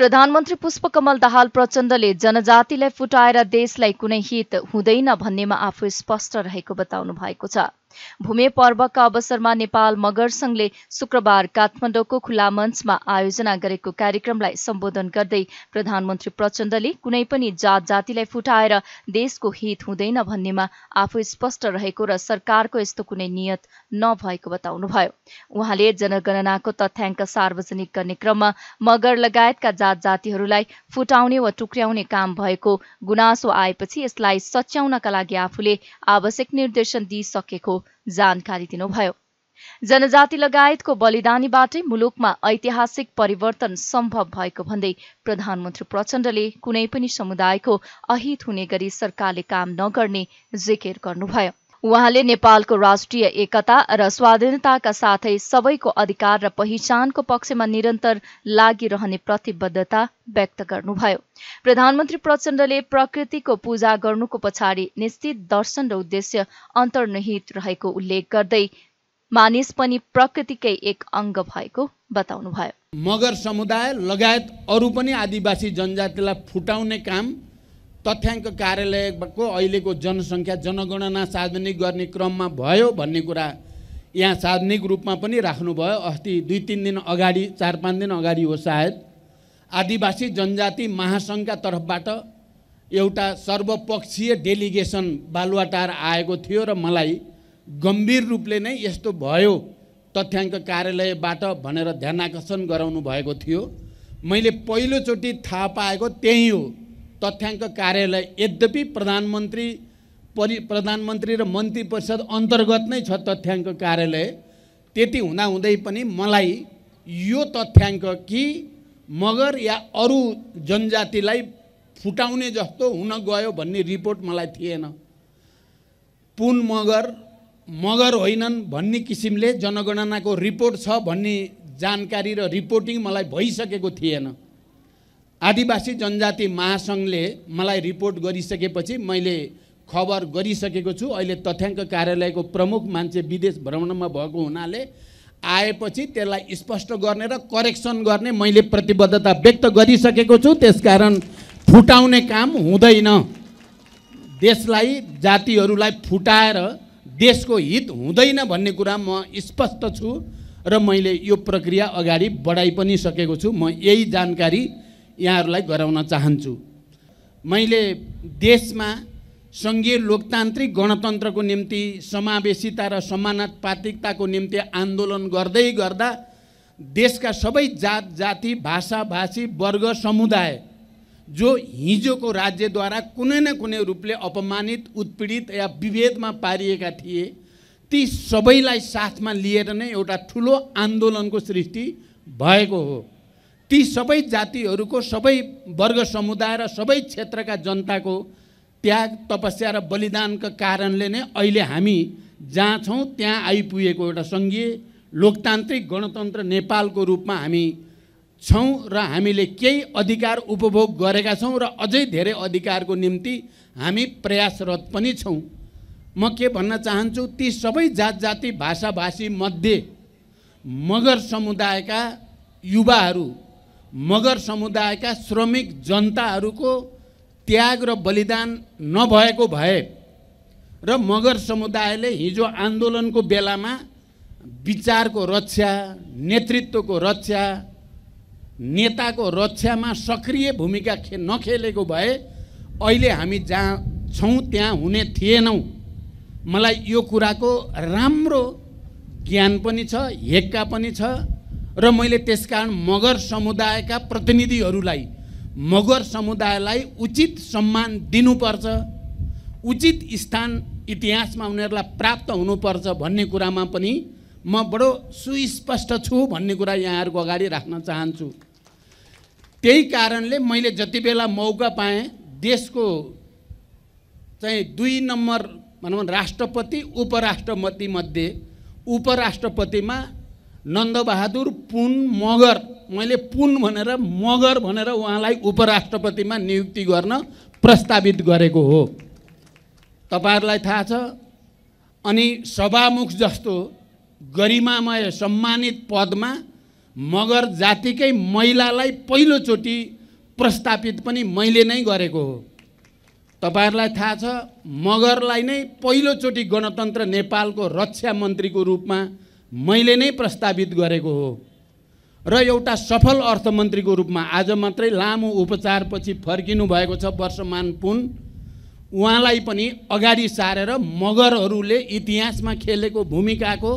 प्रधानमन्त्री पुष्पकमल दाहाल प्रचण्डले जनजातिलाई फुटाएर देशलाई कुनै हित हुँदैन भन्नेमा आफू स्पष्ट रहेको बताउनु भएको छ भूमि पर्वका अवसरमा नेपाल मगर संघले शुक्रबार काठमाडौँको खुला मञ्चमा आयोजना गरेको कार्यक्रमलाई सम्बोधन गर्दै प्रधानमन्त्री प्रचण्डले कुनै पनि जात जातिलाई फुटाएर देशको हित हुँदैन भन्नेमा आफू स्पष्ट रहेको र सरकारको यस्तो कुनै नियत नभएको बताउनुभयो उहाँले जनगणनाको तथ्याङ्क सार्वजनिक गर्ने क्रममा मगर लगायतका जात जातिहरूलाई फुटाउने वा टुक्र्याउने काम भएको गुनासो आएपछि यसलाई सच्याउनका लागि आफूले आवश्यक निर्देशन दिइसकेको जानकारी दिनुभयो जनजाति लगायतको बलिदानीबाटै मुलुकमा ऐतिहासिक परिवर्तन सम्भव भएको भन्दै प्रधानमन्त्री प्रचण्डले कुनै पनि समुदायको अहित हुने गरी सरकारले काम नगर्ने जिकिर गर्नुभयो उहाँले नेपालको राष्ट्रिय एकता र स्वाधीनताका साथै सबैको अधिकार र पहिचानको पक्षमा निरन्तर लागिरहने प्रतिबद्धता व्यक्त गर्नुभयो प्रधानमन्त्री प्रचण्डले प्रकृतिको पूजा गर्नुको पछाडि निश्चित दर्शन र उद्देश्य अन्तर्निहित रहेको उल्लेख गर्दै मानिस पनि प्रकृतिकै एक अङ्ग भएको बताउनुभयो मगर समुदाय लगायत अरू पनि आदिवासी जनजातिलाई फुटाउने काम तथ्याङ्क कार्यालयको अहिलेको जनसङ्ख्या जनगणना सार्वजनिक गर्ने क्रममा भयो भन्ने कुरा यहाँ सार्वजनिक रूपमा पनि राख्नुभयो अस्ति दुई तिन दिन अगाडि चार पाँच दिन अगाडि हो सायद आदिवासी जनजाति महासङ्घका तर्फबाट एउटा सर्वपक्षीय डेलिगेसन बालुवाटार आएको थियो र मलाई गम्भीर रूपले नै यस्तो भयो तथ्याङ्क कार्यालयबाट भनेर ध्यानाकर्षण गराउनु भएको थियो मैले पहिलोचोटि थाहा पाएको त्यही हो तथ्याङ्क कार्यालय यद्यपि प्रधानमन्त्री परि प्रधानमन्त्री र मन्त्री परिषद अन्तर्गत नै छ तथ्याङ्क कार्यालय त्यति हुँदाहुँदै पनि मलाई यो तथ्याङ्क कि मगर या अरू जनजातिलाई फुटाउने जस्तो हुन गयो भन्ने रिपोर्ट मलाई थिएन पुन मगर मगर होइनन् भन्ने किसिमले जनगणनाको रिपोर्ट छ भन्ने जानकारी र रिपोर्टिङ मलाई भइसकेको थिएन आदिवासी जनजाति महासङ्घले मलाई रिपोर्ट गरिसकेपछि मैले खबर गरिसकेको छु अहिले तथ्याङ्क कार्यालयको प्रमुख मान्छे विदेश भ्रमणमा भएको हुनाले आएपछि त्यसलाई स्पष्ट गर्ने र करेक्सन गर्ने मैले प्रतिबद्धता व्यक्त गरिसकेको छु त्यसकारण फुटाउने काम हुँदैन देशलाई जातिहरूलाई फुटाएर देशको हित हुँदैन भन्ने कुरा म स्पष्ट छु र मैले यो प्रक्रिया अगाडि बढाइ पनि सकेको छु म यही जानकारी यहाँहरूलाई गराउन चाहन्छु मैले देशमा सङ्घीय लोकतान्त्रिक गणतन्त्रको निम्ति समावेशिता र समानात्पातिकताको निम्ति आन्दोलन गर्दै गर्दा देशका सबै जात जाति भाषा भाषी वर्ग समुदाय जो हिजोको राज्यद्वारा कुनै न कुनै रूपले अपमानित उत्पीडित या विभेदमा पारिएका थिए ती सबैलाई साथमा लिएर नै एउटा ठुलो आन्दोलनको सृष्टि भएको हो ती सबै जातिहरूको सबै वर्ग समुदाय र सबै क्षेत्रका जनताको त्याग तपस्या र बलिदानका कारणले नै अहिले हामी जहाँ छौँ त्यहाँ आइपुगेको एउटा सङ्घीय लोकतान्त्रिक गणतन्त्र नेपालको रूपमा हामी छौँ र हामीले केही अधिकार उपभोग गरेका छौँ र अझै धेरै अधिकारको निम्ति हामी प्रयासरत पनि छौँ म के भन्न चाहन्छु ती सबै जात जाति भाषाभाषी मध्ये मगर समुदायका युवाहरू मगर समुदायका श्रमिक जनताहरूको त्याग र बलिदान नभएको भए र मगर समुदायले हिजो आन्दोलनको बेलामा विचारको रक्षा नेतृत्वको रक्षा नेताको रक्षामा सक्रिय भूमिका खे नखेलेको भए अहिले हामी जहाँ छौँ त्यहाँ हुने थिएनौँ मलाई यो कुराको राम्रो ज्ञान पनि छ हेक्का पनि छ र मैले त्यसकारण मगर समुदायका प्रतिनिधिहरूलाई मगर समुदायलाई उचित सम्मान दिनुपर्छ उचित स्थान इतिहासमा उनीहरूलाई प्राप्त हुनुपर्छ भन्ने कुरामा पनि म बडो सुस्पष्ट छु भन्ने कुरा यहाँहरूको अगाडि राख्न चाहन्छु त्यही कारणले मैले जति बेला मौका पाएँ देशको चाहिँ दुई नम्बर भनौँ राष्ट्रपति उपराष्ट्रपतिमध्ये उपराष्ट्रपतिमा नन्दबहादुर पुन मगर मैले पुन भनेर मगर भनेर उहाँलाई उपराष्ट्रपतिमा नियुक्ति गर्न प्रस्तावित गरेको हो तपाईँहरूलाई थाहा छ अनि सभामुख जस्तो गरिमामय सम्मानित पदमा मगर जातिकै महिलालाई पहिलोचोटि प्रस्तापित पनि मैले नै गरेको हो तपाईँहरूलाई थाहा छ मगरलाई नै पहिलोचोटि गणतन्त्र नेपालको रक्षा मन्त्रीको रूपमा मैले नै प्रस्तावित गरेको हो र एउटा सफल अर्थमन्त्रीको रूपमा आज मात्रै लामो उपचारपछि फर्किनु भएको छ वर्षमान पुन उहाँलाई पनि अगाडि सारेर मगरहरूले इतिहासमा खेलेको भूमिकाको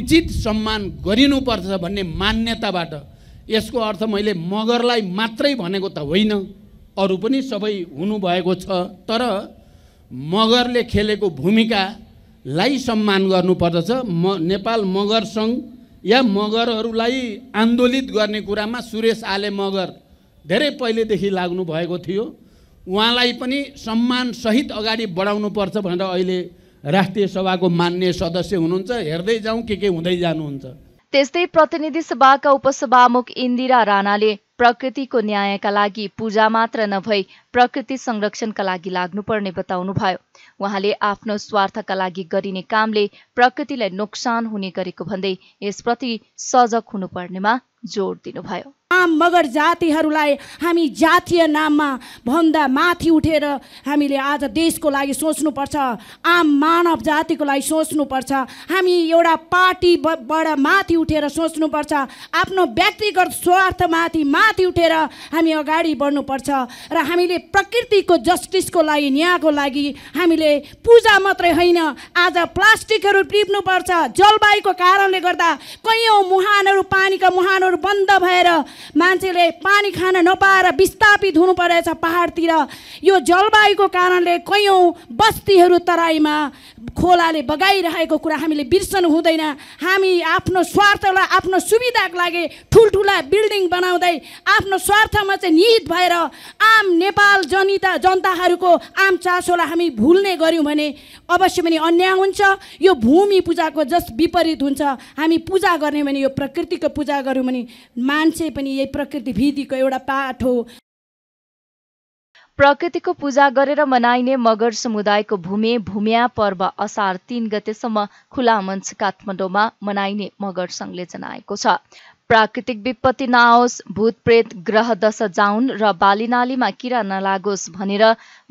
उचित सम्मान गरिनुपर्छ भन्ने मान्यताबाट यसको अर्थ मैले मगरलाई मात्रै भनेको त होइन अरू पनि सबै हुनुभएको छ तर मगरले खेलेको भूमिका लाई सम्मान गर्नुपर्दछ म नेपाल मगर सङ्घ या मगरहरूलाई आन्दोलित गर्ने कुरामा सुरेश आले मगर धेरै पहिलेदेखि लाग्नु भएको थियो उहाँलाई पनि सम्मानसहित अगाडि बढाउनु पर्छ भनेर अहिले राष्ट्रिय सभाको मान्य सदस्य हुनुहुन्छ हेर्दै जाउँ के के हुँदै जानुहुन्छ त्यस्तै प्रतिनिधि सभाका उपसभामुख इन्दिरा राणाले प्रकृतिको न्यायका लागि पूजा मात्र नभई प्रकृति संरक्षणका लागि लाग्नुपर्ने बताउनुभयो उहाँले आफ्नो स्वार्थका लागि गरिने कामले प्रकृतिलाई नोक्सान हुने गरेको भन्दै यसप्रति सजग हुनुपर्नेमा जोड दिनुभयो आम मगर जातिहरूलाई हामी जातीय नाममा भन्दा माथि उठेर हामीले आज देशको लागि सोच्नुपर्छ आम मानव जातिको लागि सोच्नुपर्छ हामी एउटा पार्टीबाट माथि उठेर सोच्नुपर्छ आफ्नो व्यक्तिगत स्वार्थमाथि माथि उठेर हामी अगाडि बढ्नुपर्छ र हामीले प्रकृतिको जस्टिसको लागि न्यायको लागि हामीले पूजा मात्रै होइन आज प्लास्टिकहरू टिप्नुपर्छ जलवायुको कारणले गर्दा कैयौँ मुहानहरू पानीका मुहानहरू बन्द भएर मान्छेले पानी खान नपाएर विस्थापित हुनु परेछ पहाडतिर यो जलवायुको कारणले कैयौँ बस्तीहरू तराईमा खोलाले बगाइरहेको कुरा हामीले बिर्सनु हुँदैन हामी आफ्नो स्वार्थलाई आफ्नो सुविधाको लागि ठुल्ठुला बिल्डिङ बनाउँदै आफ्नो स्वार्थमा चाहिँ निहित भएर आम नेपाल जनिता जनताहरूको आम चासोलाई हामी भुल्ने गऱ्यौँ भने अवश्य पनि अन्याय हुन्छ यो भूमि पूजाको जस विपरीत हुन्छ हामी पूजा गर्ने भने यो प्रकृतिको पूजा गऱ्यौँ भने मान्छे पनि यही प्रकृति विधिको एउटा पाठ हो प्रकृतिको पूजा गरेर मनाइने मगर समुदायको भूमि भूमिया पर्व असार तीन गतेसम्म खुला मञ्च काठमाडौँमा मनाइने मगर सङ्घले जनाएको छ प्राकृतिक विपत्ति नआओस् भूतप्रेत ग्रह दश जाउन् र बालीनालीमा किरा नलागोस् भनेर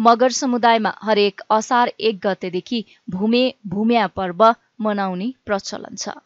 मगर समुदायमा हरेक असार एक गतेदेखि भूमि भूमिया पर्व मनाउने प्रचलन छ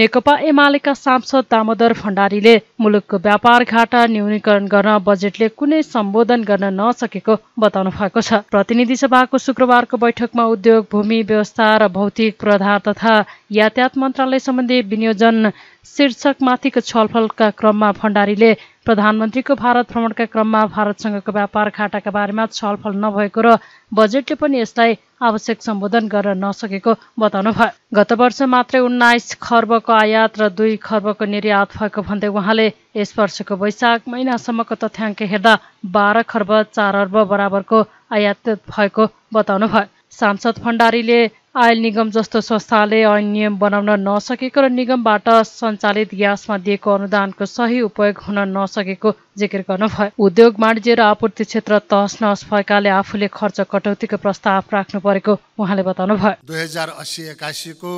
नेकपा एमालेका सांसद दामोदर भण्डारीले मुलुकको व्यापार घाटा न्यूनीकरण गर्न बजेटले कुनै सम्बोधन गर्न नसकेको बताउनु भएको छ प्रतिनिधि सभाको शुक्रबारको बैठकमा उद्योग भूमि व्यवस्था र भौतिक प्रधान तथा यातायात मन्त्रालय सम्बन्धी विनियोजन शीर्षकमाथिको छलफलका क्रममा भण्डारीले प्रधानमन्त्रीको भारत भ्रमणका क्रममा भारतसँगको व्यापार घाटाका बारेमा छलफल नभएको र बजेटले पनि यसलाई आवश्यक सम्बोधन गर्न नसकेको बताउनु भयो गत वर्ष मात्रै उन्नाइस खर्बको आयात र दुई खर्बको निर्यात भएको भन्दै उहाँले यस वर्षको वैशाख महिनासम्मको तथ्याङ्क हेर्दा बाह्र खर्ब चार अर्ब बराबरको आयात भएको बताउनु भयो सांसद भण्डारीले आयल निगम जस्तो संस्थाले ऐन नियम बनाउन नसकेको र निगमबाट सञ्चालित ग्यासमा दिएको अनुदानको सही उपयोग हुन नसकेको जिकिर गर्नुभयो उद्योग वाणिज्य र आपूर्ति क्षेत्र तहस नहस भएकाले आफूले खर्च कटौतीको प्रस्ताव राख्नु परेको उहाँले बताउनु भयो दुई हजार अस्सी एकासीको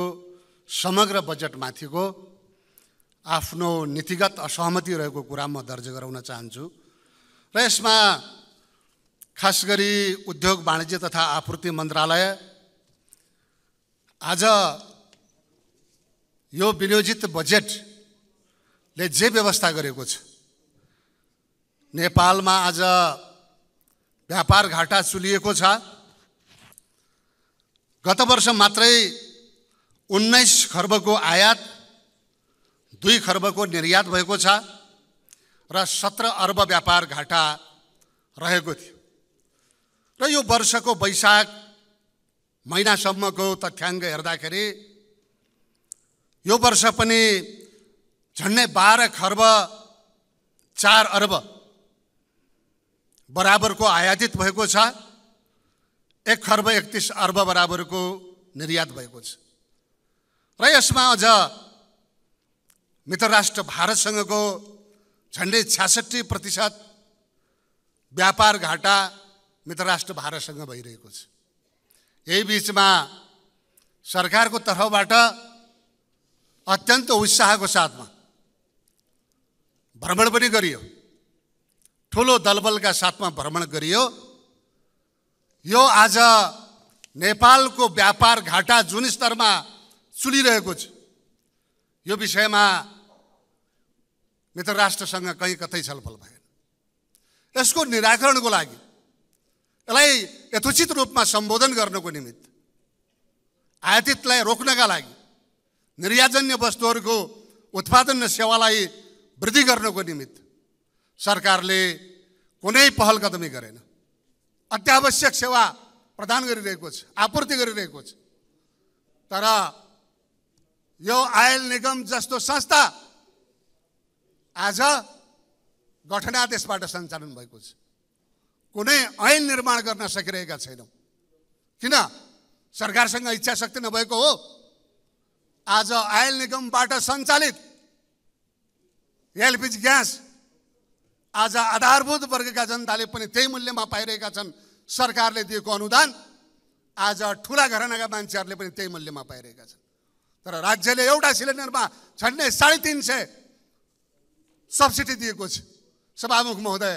समग्र बजेटमाथिको आफ्नो नीतिगत असहमति रहेको कुरा म दर्ज गराउन चाहन्छु र यसमा खास गरी उद्योग वाणिज्य तथा आपूर्ति मन्त्रालय आज यो विनियोजित बजेटले जे व्यवस्था गरेको छ नेपालमा आज व्यापार घाटा चुलिएको छ गत वर्ष मात्रै उन्नाइस खर्बको आयात दुई खर्बको निर्यात भएको छ र सत्र अर्ब व्यापार घाटा रहेको थियो र यो वर्षको वैशाख महिनासम्मको तथ्याङ्क हेर्दाखेरि यो वर्ष पनि झन्डै बाह्र खर्ब चार अर्ब बराबरको आयातित भएको छ एक खर्ब एकतिस अर्ब बराबरको निर्यात भएको छ र यसमा अझ मित्र राष्ट्र भारतसँगको झन्डै छ्यासठी प्रतिशत व्यापार घाटा मित्र मित्रराष्ट्र भारतसँग भइरहेको छ यही बिचमा सरकारको तर्फबाट अत्यन्त उत्साहको साथमा भ्रमण पनि गरियो ठुलो दलबलका साथमा भ्रमण गरियो यो आज नेपालको व्यापार घाटा जुन स्तरमा चुलिरहेको छ यो विषयमा मित्र राष्ट्रसँग कहीँ कतै छलफल भएन यसको निराकरणको लागि यसलाई यथोचित रूपमा सम्बोधन गर्नको निमित्त आयातितलाई रोक्नका लागि निर्याजन्य वस्तुहरूको उत्पादन र सेवालाई वृद्धि गर्नको निमित्त सरकारले कुनै पहल कदमी गरेन अत्यावश्यक सेवा प्रदान गरिरहेको छ आपूर्ति गरिरहेको छ तर यो आयल निगम जस्तो संस्था आज घटना त्यसबाट सञ्चालन भएको छ कुनै ऐन निर्माण गर्न सकिरहेका छैनौँ किन सरकारसँग इच्छा शक्ति नभएको हो आज आयल निगमबाट सञ्चालित एलपिजी ग्यास आज आधारभूत वर्गका जनताले पनि त्यही मूल्यमा पाइरहेका छन् सरकारले दिएको अनुदान आज ठुला घरानाका मान्छेहरूले पनि त्यही मूल्यमा पाइरहेका छन् तर राज्यले एउटा सिलिन्डरमा झन्डै साढे तिन सय सब्सिडी दिएको छ सभामुख महोदय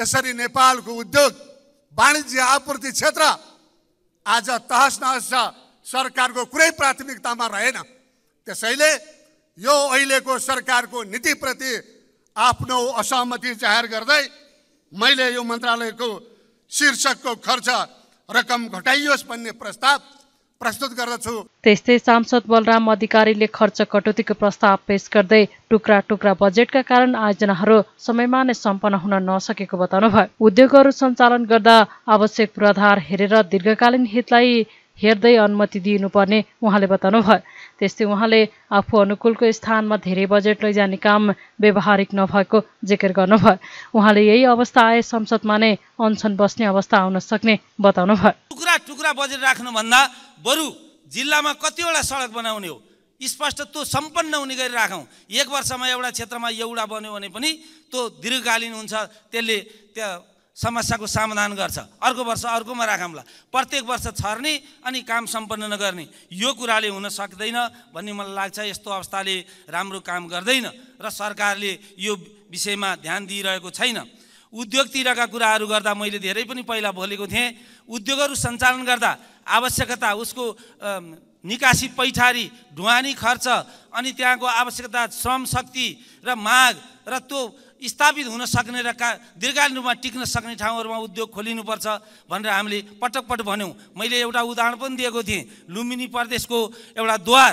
यसरी नेपालको उद्योग वाणिज्य आपूर्ति क्षेत्र आज तहस नहस छ सरकारको कुनै प्राथमिकतामा रहेन त्यसैले यो अहिलेको सरकारको नीतिप्रति आफ्नो असहमति जाहेर गर्दै मैले यो मन्त्रालयको शीर्षकको खर्च रकम घटाइयोस् भन्ने प्रस्ताव प्रस्तुत गर्दछु त्यस्तै सांसद बलराम अधिकारीले खर्च कटौतीको प्रस्ताव पेश गर्दै टुक्रा टुक्रा बजेटका कारण आयोजनाहरू समयमा नै सम्पन्न हुन नसकेको बताउनु भयो उद्योगहरू सञ्चालन गर्दा आवश्यक पूर्वाधार हेरेर दीर्घकालीन हितलाई हेर्दै अनुमति दिनुपर्ने उहाँले बताउनु भयो त्यस्तै उहाँले आफू अनुकूलको स्थानमा धेरै बजेट लैजाने काम व्यवहारिक नभएको जिकिर गर्नुभयो उहाँले यही अवस्था आए संसदमा नै अनसन बस्ने अवस्था आउन सक्ने बताउनु भयो टुक्रा बजेट राख्नुभन्दा बरु जिल्लामा कतिवटा सडक बनाउने हो स्पष्ट त्यो सम्पन्न हुने गरी राखौँ एक वर्षमा एउटा क्षेत्रमा एउटा बन्यो भने पनि त्यो दीर्घकालीन हुन्छ त्यसले त्यहाँ समस्याको समाधान गर्छ अर्को वर्ष अर्कोमा राखौँला प्रत्येक वर्ष छर्ने अनि काम सम्पन्न नगर्ने यो कुराले हुन सक्दैन भन्ने मलाई लाग्छ यस्तो अवस्थाले राम्रो काम गर्दैन र सरकारले यो विषयमा ध्यान दिइरहेको छैन उद्योगतिरका कुराहरू गर्दा मैले धेरै पनि पहिला बोलेको थिएँ उद्योगहरू सञ्चालन गर्दा आवश्यकता उसको निकासी पैठारी ढुवानी खर्च अनि त्यहाँको आवश्यकता श्रम शक्ति र माग र त्यो स्थापित हुन सक्ने र का दीर्घकालीन रूपमा टिक्न सक्ने ठाउँहरूमा उद्योग खोलिनुपर्छ भनेर हामीले पटक पटक भन्यौँ मैले एउटा उदाहरण पनि दिएको थिएँ लुम्बिनी प्रदेशको एउटा द्वार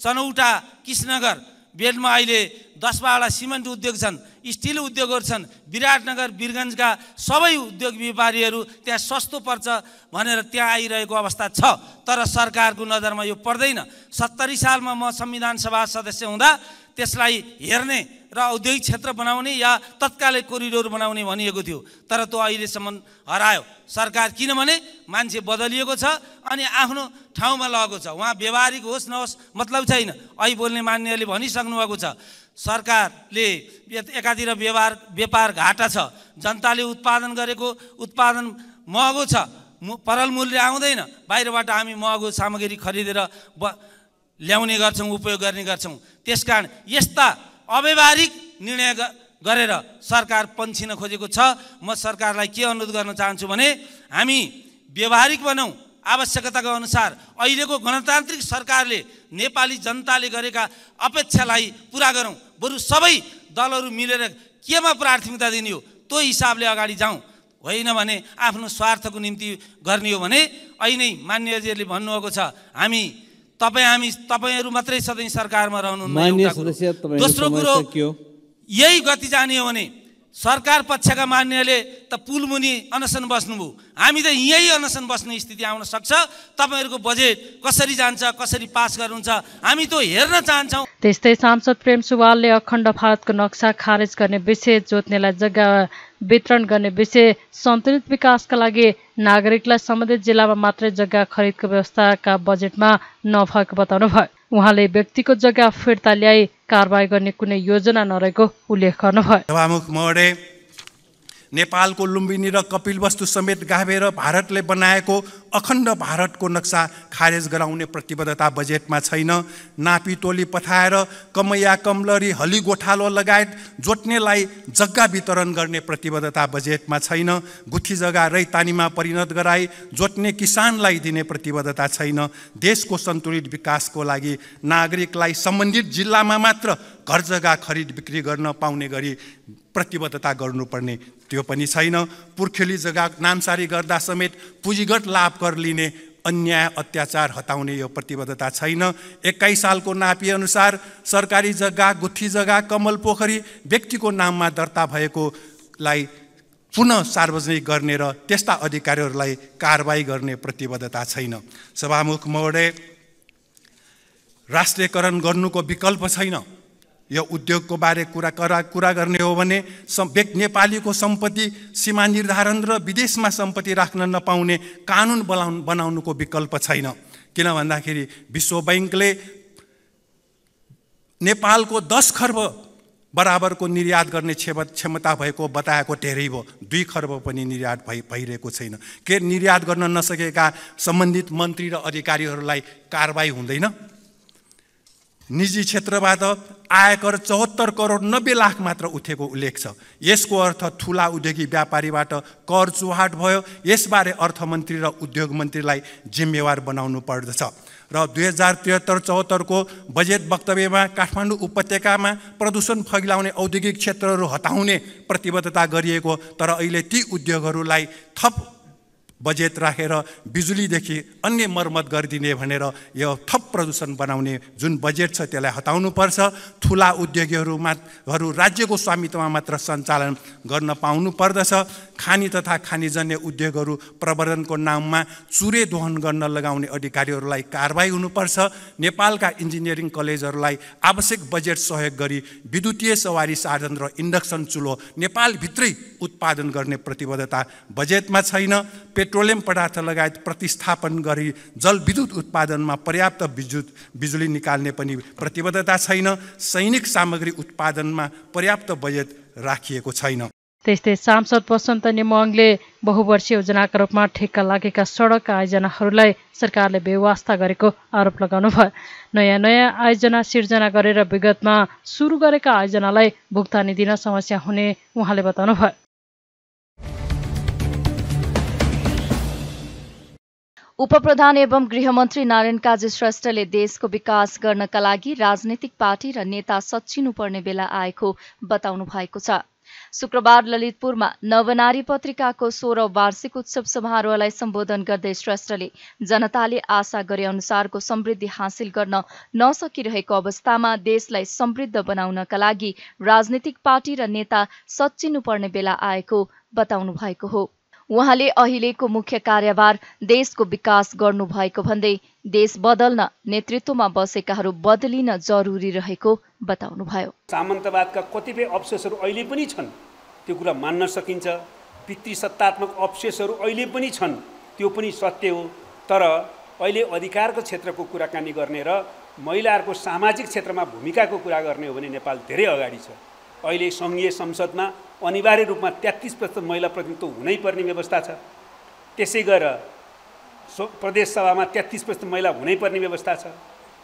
चनौटा कृष्णनगर बेलमा अहिले दस बाह्रवटा सिमेन्ट उद्योग छन् स्टिल उद्योगहरू छन् विराटनगर वीरगन्जका सबै उद्योग व्यापारीहरू त्यहाँ सस्तो पर्छ भनेर त्यहाँ आइरहेको अवस्था छ तर सरकारको नजरमा यो पर्दैन सत्तरी सालमा म संविधान सभा सदस्य हुँदा त्यसलाई हेर्ने र औद्योगिक क्षेत्र बनाउने या तत्कालै कोरिडोर बनाउने भनिएको थियो तर त्यो अहिलेसम्म हरायो सरकार किनभने मान्छे बदलिएको छ अनि आफ्नो ठाउँमा लगेको छ उहाँ व्यवहारिक होस् नहोस् मतलब छैन अहिले बोल्ने मान्यहरूले भनिसक्नु भएको छ सरकारले एकातिर व्यवहार व्यापार घाटा छ जनताले उत्पादन गरेको उत्पादन महँगो छ परल मूल्य आउँदैन बाहिरबाट हामी महँगो सामग्री खरिदेर ब ल्याउने गर्छौँ उपयोग गर्ने गर्छौँ त्यस कारण यस्ता अव्यवहारिक निर्णय गरेर सरकार पन्छिन खोजेको छ म सरकारलाई के अनुरोध गर्न चाहन्छु भने हामी व्यवहारिक बनाउँ आवश्यकताको अनुसार अहिलेको गणतान्त्रिक सरकारले नेपाली जनताले गरेका अपेक्षालाई पुरा गरौँ बरु सबै दलहरू मिलेर केमा प्राथमिकता दिने हो त्यो हिसाबले अगाडि जाउँ होइन भने आफ्नो स्वार्थको निम्ति गर्ने हो भने अहिले मान्यजीहरूले भन्नुभएको छ हामी तपाईँ हामी तपाईँहरू मात्रै सधैँ सरकारमा रहनु दोस्रो कुरो यही गति जाने हो भने सरकार पक्षका मान्यले त पुलमुनि अनसन बस्नुभयो हामी त यहीँ अनसन बस्ने स्थिति आउन सक्छ तपाईँहरूको बजेट कसरी जान्छ कसरी पास गर्नुहुन्छ हामी त्यो हेर्न चाहन्छौँ त्यस्तै सांसद प्रेम सुवालले अखण्ड भारतको नक्सा खारेज गर्ने विषय जोत्नेलाई जग्गा वितरण गर्ने विषय सन्तुलित विकासका लागि नागरिकलाई सम्बन्धित जिल्लामा मात्रै जग्गा खरिदको व्यवस्थाका बजेटमा नभएको बताउनु भयो उहाँले व्यक्तिको जग्गा फिर्ता ल्याई कारवाही गर्ने कुनै योजना नरहेको उल्लेख गर्नुभयो सभामुख महोदय नेपालको लुम्बिनी र कपिलवस्तु समेत गाभेर भारतले बनाएको अखण्ड भारतको नक्सा खारेज गराउने प्रतिबद्धता बजेटमा छैन नापी टोली पठाएर कमैया कमलरी हली गोठालो लगायत जोत्नेलाई जग्गा वितरण गर्ने प्रतिबद्धता बजेटमा छैन गुठी जग्गा रैतानीमा परिणत गराई जोत्ने किसानलाई दिने प्रतिबद्धता छैन देशको सन्तुलित विकासको लागि नागरिकलाई सम्बन्धित जिल्लामा मात्र घर जग्गा खरिद बिक्री गर्न पाउने गरी प्रतिबद्धता गर्नुपर्ने त्यो पनि छैन पुर्खेली जग्गा नामसारी गर्दा समेत पुँजीगत लाभ कर लिने अन्याय अत्याचार हटाउने यो प्रतिबद्धता छैन एक्काइस सालको नापी अनुसार सरकारी जग्गा गुत्थी जग्गा कमल पोखरी व्यक्तिको नाममा दर्ता भएकोलाई पुनः सार्वजनिक गर्ने र त्यस्ता अधिकारीहरूलाई कारवाही गर्ने प्रतिबद्धता छैन सभामुख महोदय राष्ट्रियकरण गर्नुको विकल्प छैन यो उद्योगको बारे कुरा करा कुरा गर्ने हो भने नेपालीको सम्पत्ति सीमा निर्धारण र विदेशमा सम्पत्ति राख्न नपाउने कानुन बना बनाउनुको विकल्प छैन किन भन्दाखेरि विश्व ब्याङ्कले नेपालको दस खर्ब बराबरको निर्यात गर्ने क्षम क्षमता भएको बताएको धेरै भयो दुई खर्ब पनि निर्यात भइ भइरहेको छैन के निर्यात गर्न नसकेका सम्बन्धित मन्त्री र अधिकारीहरूलाई कारवाही हुँदैन निजी क्षेत्रबाट आयकर चौहत्तर करोड नब्बे लाख मात्र उठेको उल्लेख छ यसको अर्थ ठुला उद्योगी व्यापारीबाट कर चुहाट भयो यसबारे अर्थमन्त्री र उद्योग मन्त्रीलाई जिम्मेवार बनाउनु पर्दछ र दुई हजार त्रिहत्तर चौहत्तरको बजेट वक्तव्यमा काठमाडौँ उपत्यकामा प्रदूषण फैलाउने औद्योगिक क्षेत्रहरू हटाउने प्रतिबद्धता गरिएको तर अहिले ती उद्योगहरूलाई थप बजेट राखेर बिजुलीदेखि अन्य मर्मत गरिदिने भनेर यो थप प्रदूषण बनाउने जुन बजेट छ त्यसलाई हटाउनुपर्छ ठुला उद्योगीहरूमाहरू राज्यको स्वामित्वमा मात्र सञ्चालन गर्न पाउनु पर्दछ खानी तथा खानीजन्य उद्योगहरू प्रवर्धनको नाममा चुरे दोहन गर्न लगाउने अधिकारीहरूलाई कारवाही हुनुपर्छ नेपालका इन्जिनियरिङ कलेजहरूलाई आवश्यक बजेट सहयोग गरी विद्युतीय सवारी साधन र इन्डक्सन चुलो नेपालभित्रै उत्पादन गर्ने प्रतिबद्धता बजेटमा छैन पेट्रोलियम पदार्थ लगायत प्रतिस्थापन गरी जलविद्युत उत्पादनमा पर्याप्त विद्युत बिजुली निकाल्ने पनि प्रतिबद्धता छैन सैनिक सामग्री उत्पादनमा पर्याप्त बजेट राखिएको छैन त्यस्तै सांसद वसन्त निमोङले बहुवर्षीय योजनाका रूपमा ठेक्का लागेका सडक आयोजनाहरूलाई सरकारले बेवास्ता गरेको आरोप लगाउनु भयो नयाँ नयाँ आयोजना सिर्जना गरेर विगतमा सुरु गरेका आयोजनालाई भुक्तानी दिन समस्या हुने उहाँले बताउनु भयो उपप्रधान एवं गृहमन्त्री नारायण काजी श्रेष्ठले देशको विकास गर्नका लागि राजनैतिक पार्टी र नेता सचिनुपर्ने बेला आएको बताउनु भएको छ शुक्रबार ललितपुरमा नवनारी पत्रिकाको सोह्र वार्षिक उत्सव समारोहलाई सम्बोधन गर्दै श्रेष्ठले जनताले आशा गरे अनुसारको समृद्धि हासिल गर्न नसकिरहेको अवस्थामा देशलाई समृद्ध बनाउनका लागि राजनीतिक पार्टी र नेता सचिनुपर्ने बेला आएको बताउनु भएको हो उहाँले अहिलेको मुख्य कार्यभार देशको विकास गर्नुभएको भन्दै देश बदल्न नेतृत्वमा बसेकाहरू बदलिन जरुरी रहेको बताउनुभयो सामन्तवादका कतिपय अवशेषहरू अहिले पनि छन् त्यो कुरा मान्न सकिन्छ पितृसत्तात्मक अवशेषहरू अहिले पनि छन् त्यो पनि सत्य हो तर अहिले अधिकारको क्षेत्रको कुराकानी गर्ने र महिलाहरूको सामाजिक क्षेत्रमा भूमिकाको कुरा गर्ने हो भने नेपाल धेरै अगाडि छ अहिले सङ्घीय संसदमा अनिवार्य रूपमा तेत्तिस प्रतिशत महिला प्रतिनिधित्व हुनैपर्ने व्यवस्था छ त्यसै गरेर प्रदेश सभामा तेत्तिस प्रतिशत महिला हुनैपर्ने व्यवस्था छ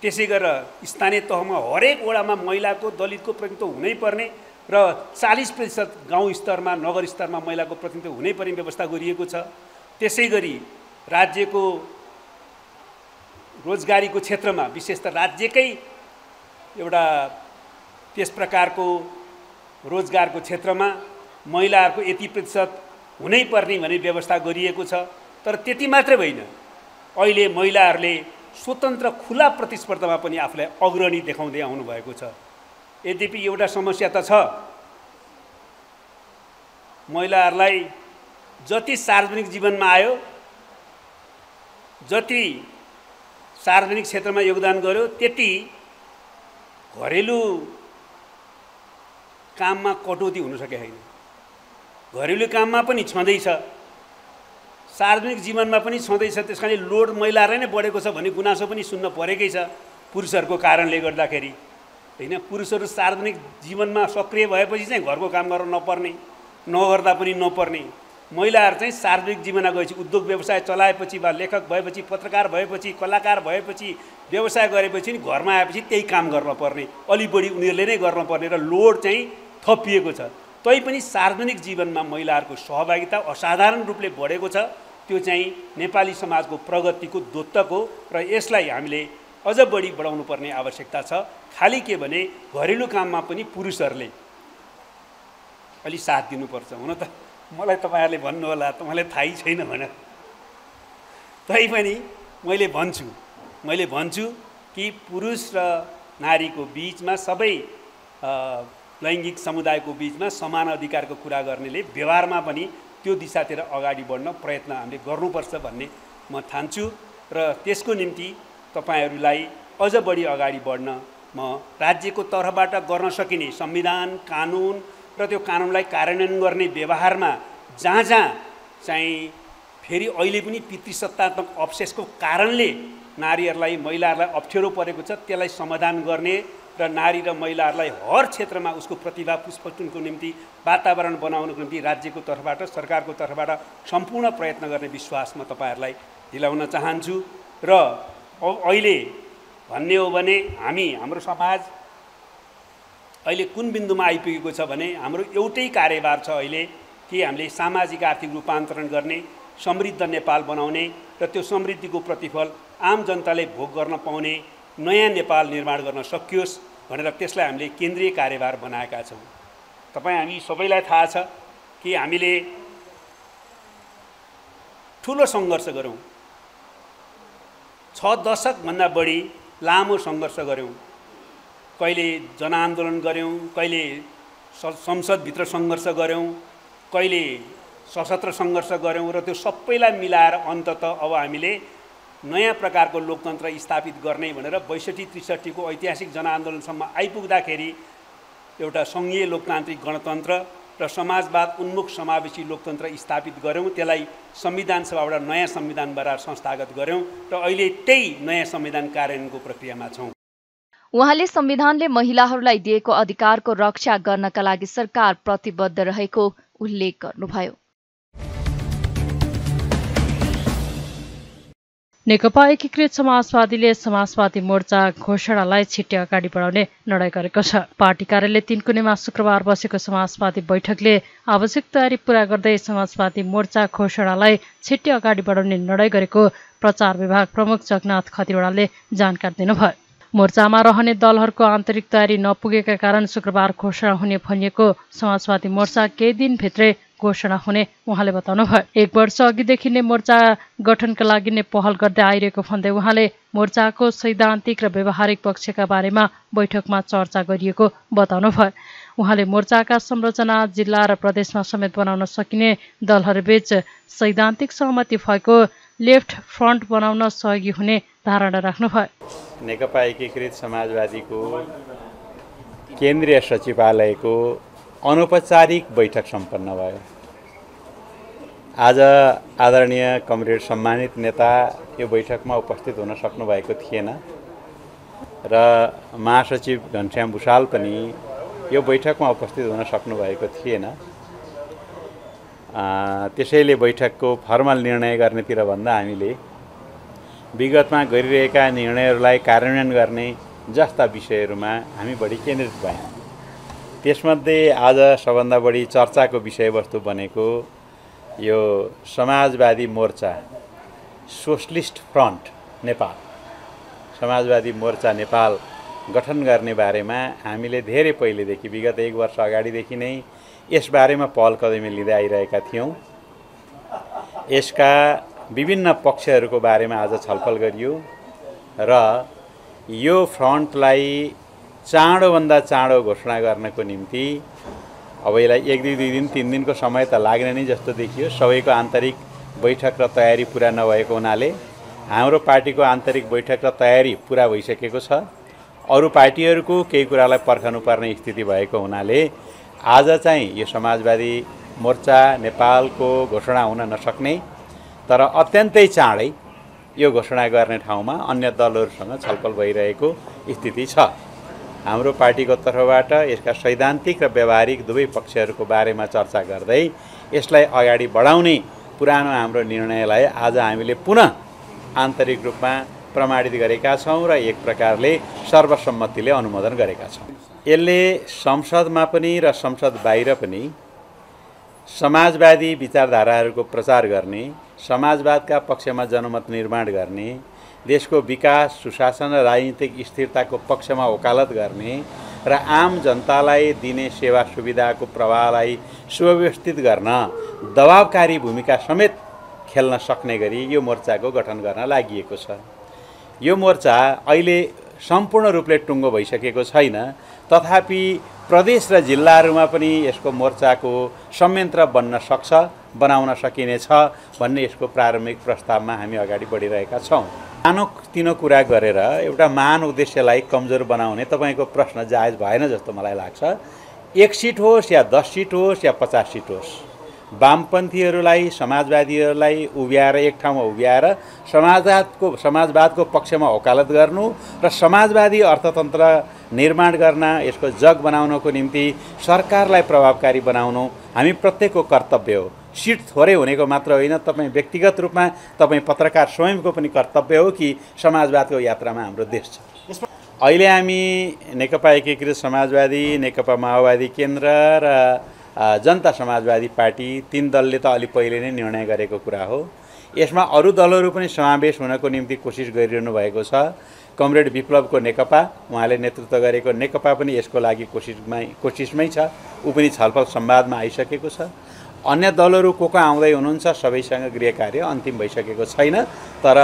त्यसै गरेर स्थानीय तहमा हरेक वडामा महिलाको दलितको प्रतिनिधित्व हुनैपर्ने र चालिस प्रतिशत गाउँ स्तरमा नगर स्तरमा महिलाको प्रतिनिधित्व हुनैपर्ने व्यवस्था गरिएको छ त्यसै गरी राज्यको रोजगारीको क्षेत्रमा विशेष त राज्यकै एउटा त्यस प्रकारको रोजगारको क्षेत्रमा महिलाहरूको यति प्रतिशत हुनैपर्ने भन्ने व्यवस्था गरिएको छ तर त्यति मात्रै होइन अहिले महिलाहरूले स्वतन्त्र खुला प्रतिस्पर्धामा पनि आफूलाई अग्रणी देखाउँदै दे आउनुभएको छ यद्यपि एउटा समस्या त छ महिलाहरूलाई जति सार्वजनिक जीवनमा आयो जति सार्वजनिक क्षेत्रमा योगदान गर्यो त्यति घरेलु काममा कटौती हुन सके छैन घरेलु काममा पनि छँदैछ सार्वजनिक जीवनमा पनि छँदैछ त्यस कारणले लोड महिलाहरू नै बढेको छ भन्ने गुनासो पनि सुन्न परेकै छ पुरुषहरूको कारणले गर्दाखेरि होइन पुरुषहरू सार्वजनिक जीवनमा सक्रिय भएपछि चाहिँ घरको काम गर्न नपर्ने नगर्दा पनि नपर्ने महिलाहरू चाहिँ सार्वजनिक जीवनमा गएपछि उद्योग व्यवसाय चलाएपछि वा लेखक भएपछि पत्रकार भएपछि कलाकार भएपछि व्यवसाय गरेपछि घरमा आएपछि त्यही काम गर्नुपर्ने अलि बढी उनीहरूले नै गर्नुपर्ने र लोड चाहिँ थपिएको छ पनि सार्वजनिक जीवनमा महिलाहरूको सहभागिता असाधारण रूपले बढेको छ त्यो चाहिँ नेपाली समाजको प्रगतिको दोत्तक हो र यसलाई हामीले अझ बढी बढाउनु पर्ने आवश्यकता छ खालि के भने घरेलु काममा पनि पुरुषहरूले अलि साथ दिनुपर्छ हुन त मलाई तपाईँहरूले भन्नुहोला तपाईँलाई थाहै छैन भनेर तैपनि मैले भन्छु मैले भन्छु कि पुरुष र नारीको बिचमा सबै लैङ्गिक समुदायको बिचमा समान अधिकारको कुरा गर्नेले व्यवहारमा पनि त्यो दिशातिर अगाडि बढ्न प्रयत्न हामीले गर्नुपर्छ भन्ने म ठान्छु र त्यसको निम्ति तपाईँहरूलाई अझ बढी अगाडि बढ्न म राज्यको तर्फबाट गर्न सकिने संविधान कानुन र त्यो कानुनलाई कार्यान्वयन गर्ने व्यवहारमा जहाँ जहाँ चाहिँ फेरि अहिले पनि पितृसत्तात्मक अवशेषको कारणले नारीहरूलाई महिलाहरूलाई अप्ठ्यारो परेको छ त्यसलाई समाधान गर्ने र नारी र महिलाहरूलाई हर क्षेत्रमा उसको प्रतिभा पुष्पटुनको निम्ति वातावरण बनाउनको निम्ति राज्यको तर्फबाट सरकारको तर्फबाट सम्पूर्ण प्रयत्न गर्ने विश्वास म तपाईँहरूलाई दिलाउन चाहन्छु र अहिले भन्ने हो भने हामी हाम्रो समाज अहिले कुन बिन्दुमा आइपुगेको छ भने हाम्रो एउटै कार्यभार छ अहिले कि हामीले सामाजिक आर्थिक रूपान्तरण गर्ने समृद्ध नेपाल बनाउने र त्यो समृद्धिको प्रतिफल आम जनताले भोग गर्न पाउने नयाँ नेपाल निर्माण गर्न सकियोस् भनेर त्यसलाई हामीले केन्द्रीय कार्यभार बनाएका छौँ तपाईँ हामी सबैलाई थाहा छ कि हामीले ठुलो सङ्घर्ष गऱ्यौँ छ दशकभन्दा बढी लामो सङ्घर्ष गऱ्यौँ कहिले जनआन्दोलन गऱ्यौँ कहिले संसदभित्र सङ्घर्ष गऱ्यौँ कहिले सशस्त्र सङ्घर्ष गऱ्यौँ र त्यो सबैलाई मिलाएर अन्तत अब हामीले नयाँ प्रकारको लोकतन्त्र स्थापित गर्ने भनेर बैसठी त्रिसठीको ऐतिहासिक जनआन्दोलनसम्म आइपुग्दाखेरि एउटा सङ्घीय लोकतान्त्रिक गणतन्त्र र समाजवाद उन्मुख समावेशी लोकतन्त्र स्थापित गऱ्यौँ त्यसलाई संविधान सभाबाट नयाँ संविधान बराबर संस्थागत गऱ्यौँ र अहिले त्यही नयाँ संविधान कार्यान्वयनको प्रक्रियामा छौँ उहाँले संविधानले महिलाहरूलाई दिएको अधिकारको रक्षा गर्नका लागि सरकार प्रतिबद्ध रहेको उल्लेख गर्नुभयो नेकपा एकीकृत समाजवादीले समाजवादी मोर्चा घोषणालाई छिट्टै अगाडि बढाउने निर्णय गरेको छ पार्टी कार्यालय तिनकुनेमा शुक्रबार बसेको समाजवादी बैठकले आवश्यक तयारी पूरा गर्दै समाजवादी मोर्चा घोषणालाई छिट्टै अगाडि बढाउने निर्णय गरेको प्रचार विभाग प्रमुख जगनाथ खतिवड़ाले जानकारी दिनुभयो मोर्चामा रहने दलहरूको आन्तरिक तयारी नपुगेका कारण शुक्रबार घोषणा हुने भनिएको समाजवादी मोर्चा केही दिनभित्रै घोषणा हुने उहाँले बताउनुभयो एक वर्ष अघिदेखि नै मोर्चा गठनका लागि नै पहल गर्दै आइरहेको भन्दै उहाँले मोर्चाको सैद्धान्तिक र व्यवहारिक पक्षका बारेमा बैठकमा चर्चा गरिएको बताउनुभयो उहाँले मोर्चाका संरचना जिल्ला र प्रदेशमा समेत बनाउन सकिने दलहरूबीच सैद्धान्तिक सहमति भएको लेफ्ट फ्रन्ट बनाउन सहयोगी हुने धारणा राख्नुभयो नेकपा एकीकृत समाजवादीको केन्द्रीय सचिवालयको अनौपचारिक बैठक सम्पन्न भयो आज आदरणीय कमरेड सम्मानित नेता यो बैठकमा उपस्थित हुन सक्नुभएको थिएन र महासचिव घनश्याम भुषाल पनि यो बैठकमा उपस्थित हुन सक्नुभएको थिएन त्यसैले बैठकको फर्मल निर्णय गर्नेतिर भन्दा हामीले विगतमा गरिरहेका निर्णयहरूलाई कार्यान्वयन गर्ने जस्ता विषयहरूमा हामी बढी केन्द्रित भयौँ त्यसमध्ये आज सबभन्दा बढी चर्चाको विषयवस्तु बनेको यो समाजवादी मोर्चा सोसलिस्ट फ्रन्ट नेपाल समाजवादी मोर्चा नेपाल गठन गर्ने बारेमा हामीले धेरै पहिलेदेखि विगत एक वर्ष अगाडिदेखि नै यसबारेमा पहल कदमी लिँदै आइरहेका थियौँ यसका विभिन्न पक्षहरूको बारेमा आज छलफल गरियो र यो फ्रन्टलाई चाँडोभन्दा चाँडो घोषणा गर्नको निम्ति अब यसलाई एक दुई दुई दिन तिन दिनको समय त लाग्ने नै जस्तो देखियो सबैको आन्तरिक बैठक र तयारी पुरा नभएको हुनाले हाम्रो पार्टीको आन्तरिक बैठक र तयारी पुरा भइसकेको छ अरू पार्टीहरूको केही कुरालाई पर्खनुपर्ने स्थिति भएको हुनाले आज चाहिँ यो समाजवादी मोर्चा नेपालको घोषणा हुन नसक्ने तर अत्यन्तै चाँडै यो घोषणा गर्ने ठाउँमा अन्य दलहरूसँग छलफल भइरहेको स्थिति छ हाम्रो पार्टीको तर्फबाट यसका सैद्धान्तिक र व्यावहारिक दुवै पक्षहरूको बारेमा चर्चा गर्दै यसलाई अगाडि बढाउने पुरानो हाम्रो निर्णयलाई आज हामीले पुनः आन्तरिक रूपमा प्रमाणित गरेका छौँ र एक प्रकारले सर्वसम्मतिले अनुमोदन गरेका छौँ यसले संसदमा पनि र संसद बाहिर पनि समाजवादी विचारधाराहरूको प्रचार गर्ने समाजवादका पक्षमा जनमत निर्माण गर्ने देशको विकास सुशासन र राजनीतिक स्थिरताको पक्षमा वकालत गर्ने र आम जनतालाई दिने सेवा सुविधाको प्रवाहलाई सुव्यवस्थित गर्न दबावकारी भूमिका समेत खेल्न सक्ने गरी यो मोर्चाको गठन गर्न लागि छ यो मोर्चा अहिले सम्पूर्ण रूपले टुङ्गो भइसकेको छैन तथापि प्रदेश र जिल्लाहरूमा पनि यसको मोर्चाको संयन्त्र बन्न सक्छ बनाउन सकिनेछ भन्ने यसको प्रारम्भिक प्रस्तावमा हामी अगाडि बढिरहेका छौँ सानो तिनो कुरा गरेर एउटा महान उद्देश्यलाई कमजोर बनाउने तपाईँको प्रश्न जायज भएन जस्तो मलाई लाग्छ एक सिट होस् या दस सिट होस् या पचास सिट होस् वामपन्थीहरूलाई समाजवादीहरूलाई उभ्याएर एक ठाउँमा उभ्याएर समाजवादको समाजवादको पक्षमा वकालत गर्नु र समाजवादी अर्थतन्त्र निर्माण गर्न यसको जग बनाउनको निम्ति सरकारलाई प्रभावकारी बनाउनु हामी प्रत्येकको कर्तव्य हो सिट थोरै हुनेको मात्र होइन तपाईँ व्यक्तिगत रूपमा तपाईँ पत्रकार स्वयंको पनि कर्तव्य हो कि समाजवादको यात्रामा हाम्रो देश छ अहिले हामी नेकपा एकीकृत समाजवादी नेकपा माओवादी केन्द्र र जनता समाजवादी पार्टी तिन दलले त अलि पहिले नै निर्णय गरेको कुरा हो यसमा अरू दलहरू पनि समावेश हुनको निम्ति कोसिस गरिरहनु भएको छ कमरेड विप्लवको नेकपा उहाँले नेतृत्व गरेको नेकपा पनि यसको लागि कोसिसमै कोसिसमै छ ऊ पनि छलफल संवादमा आइसकेको छ अन्य दलहरू को को आउँदै हुनुहुन्छ सबैसँग गृह कार्य अन्तिम भइसकेको छैन तर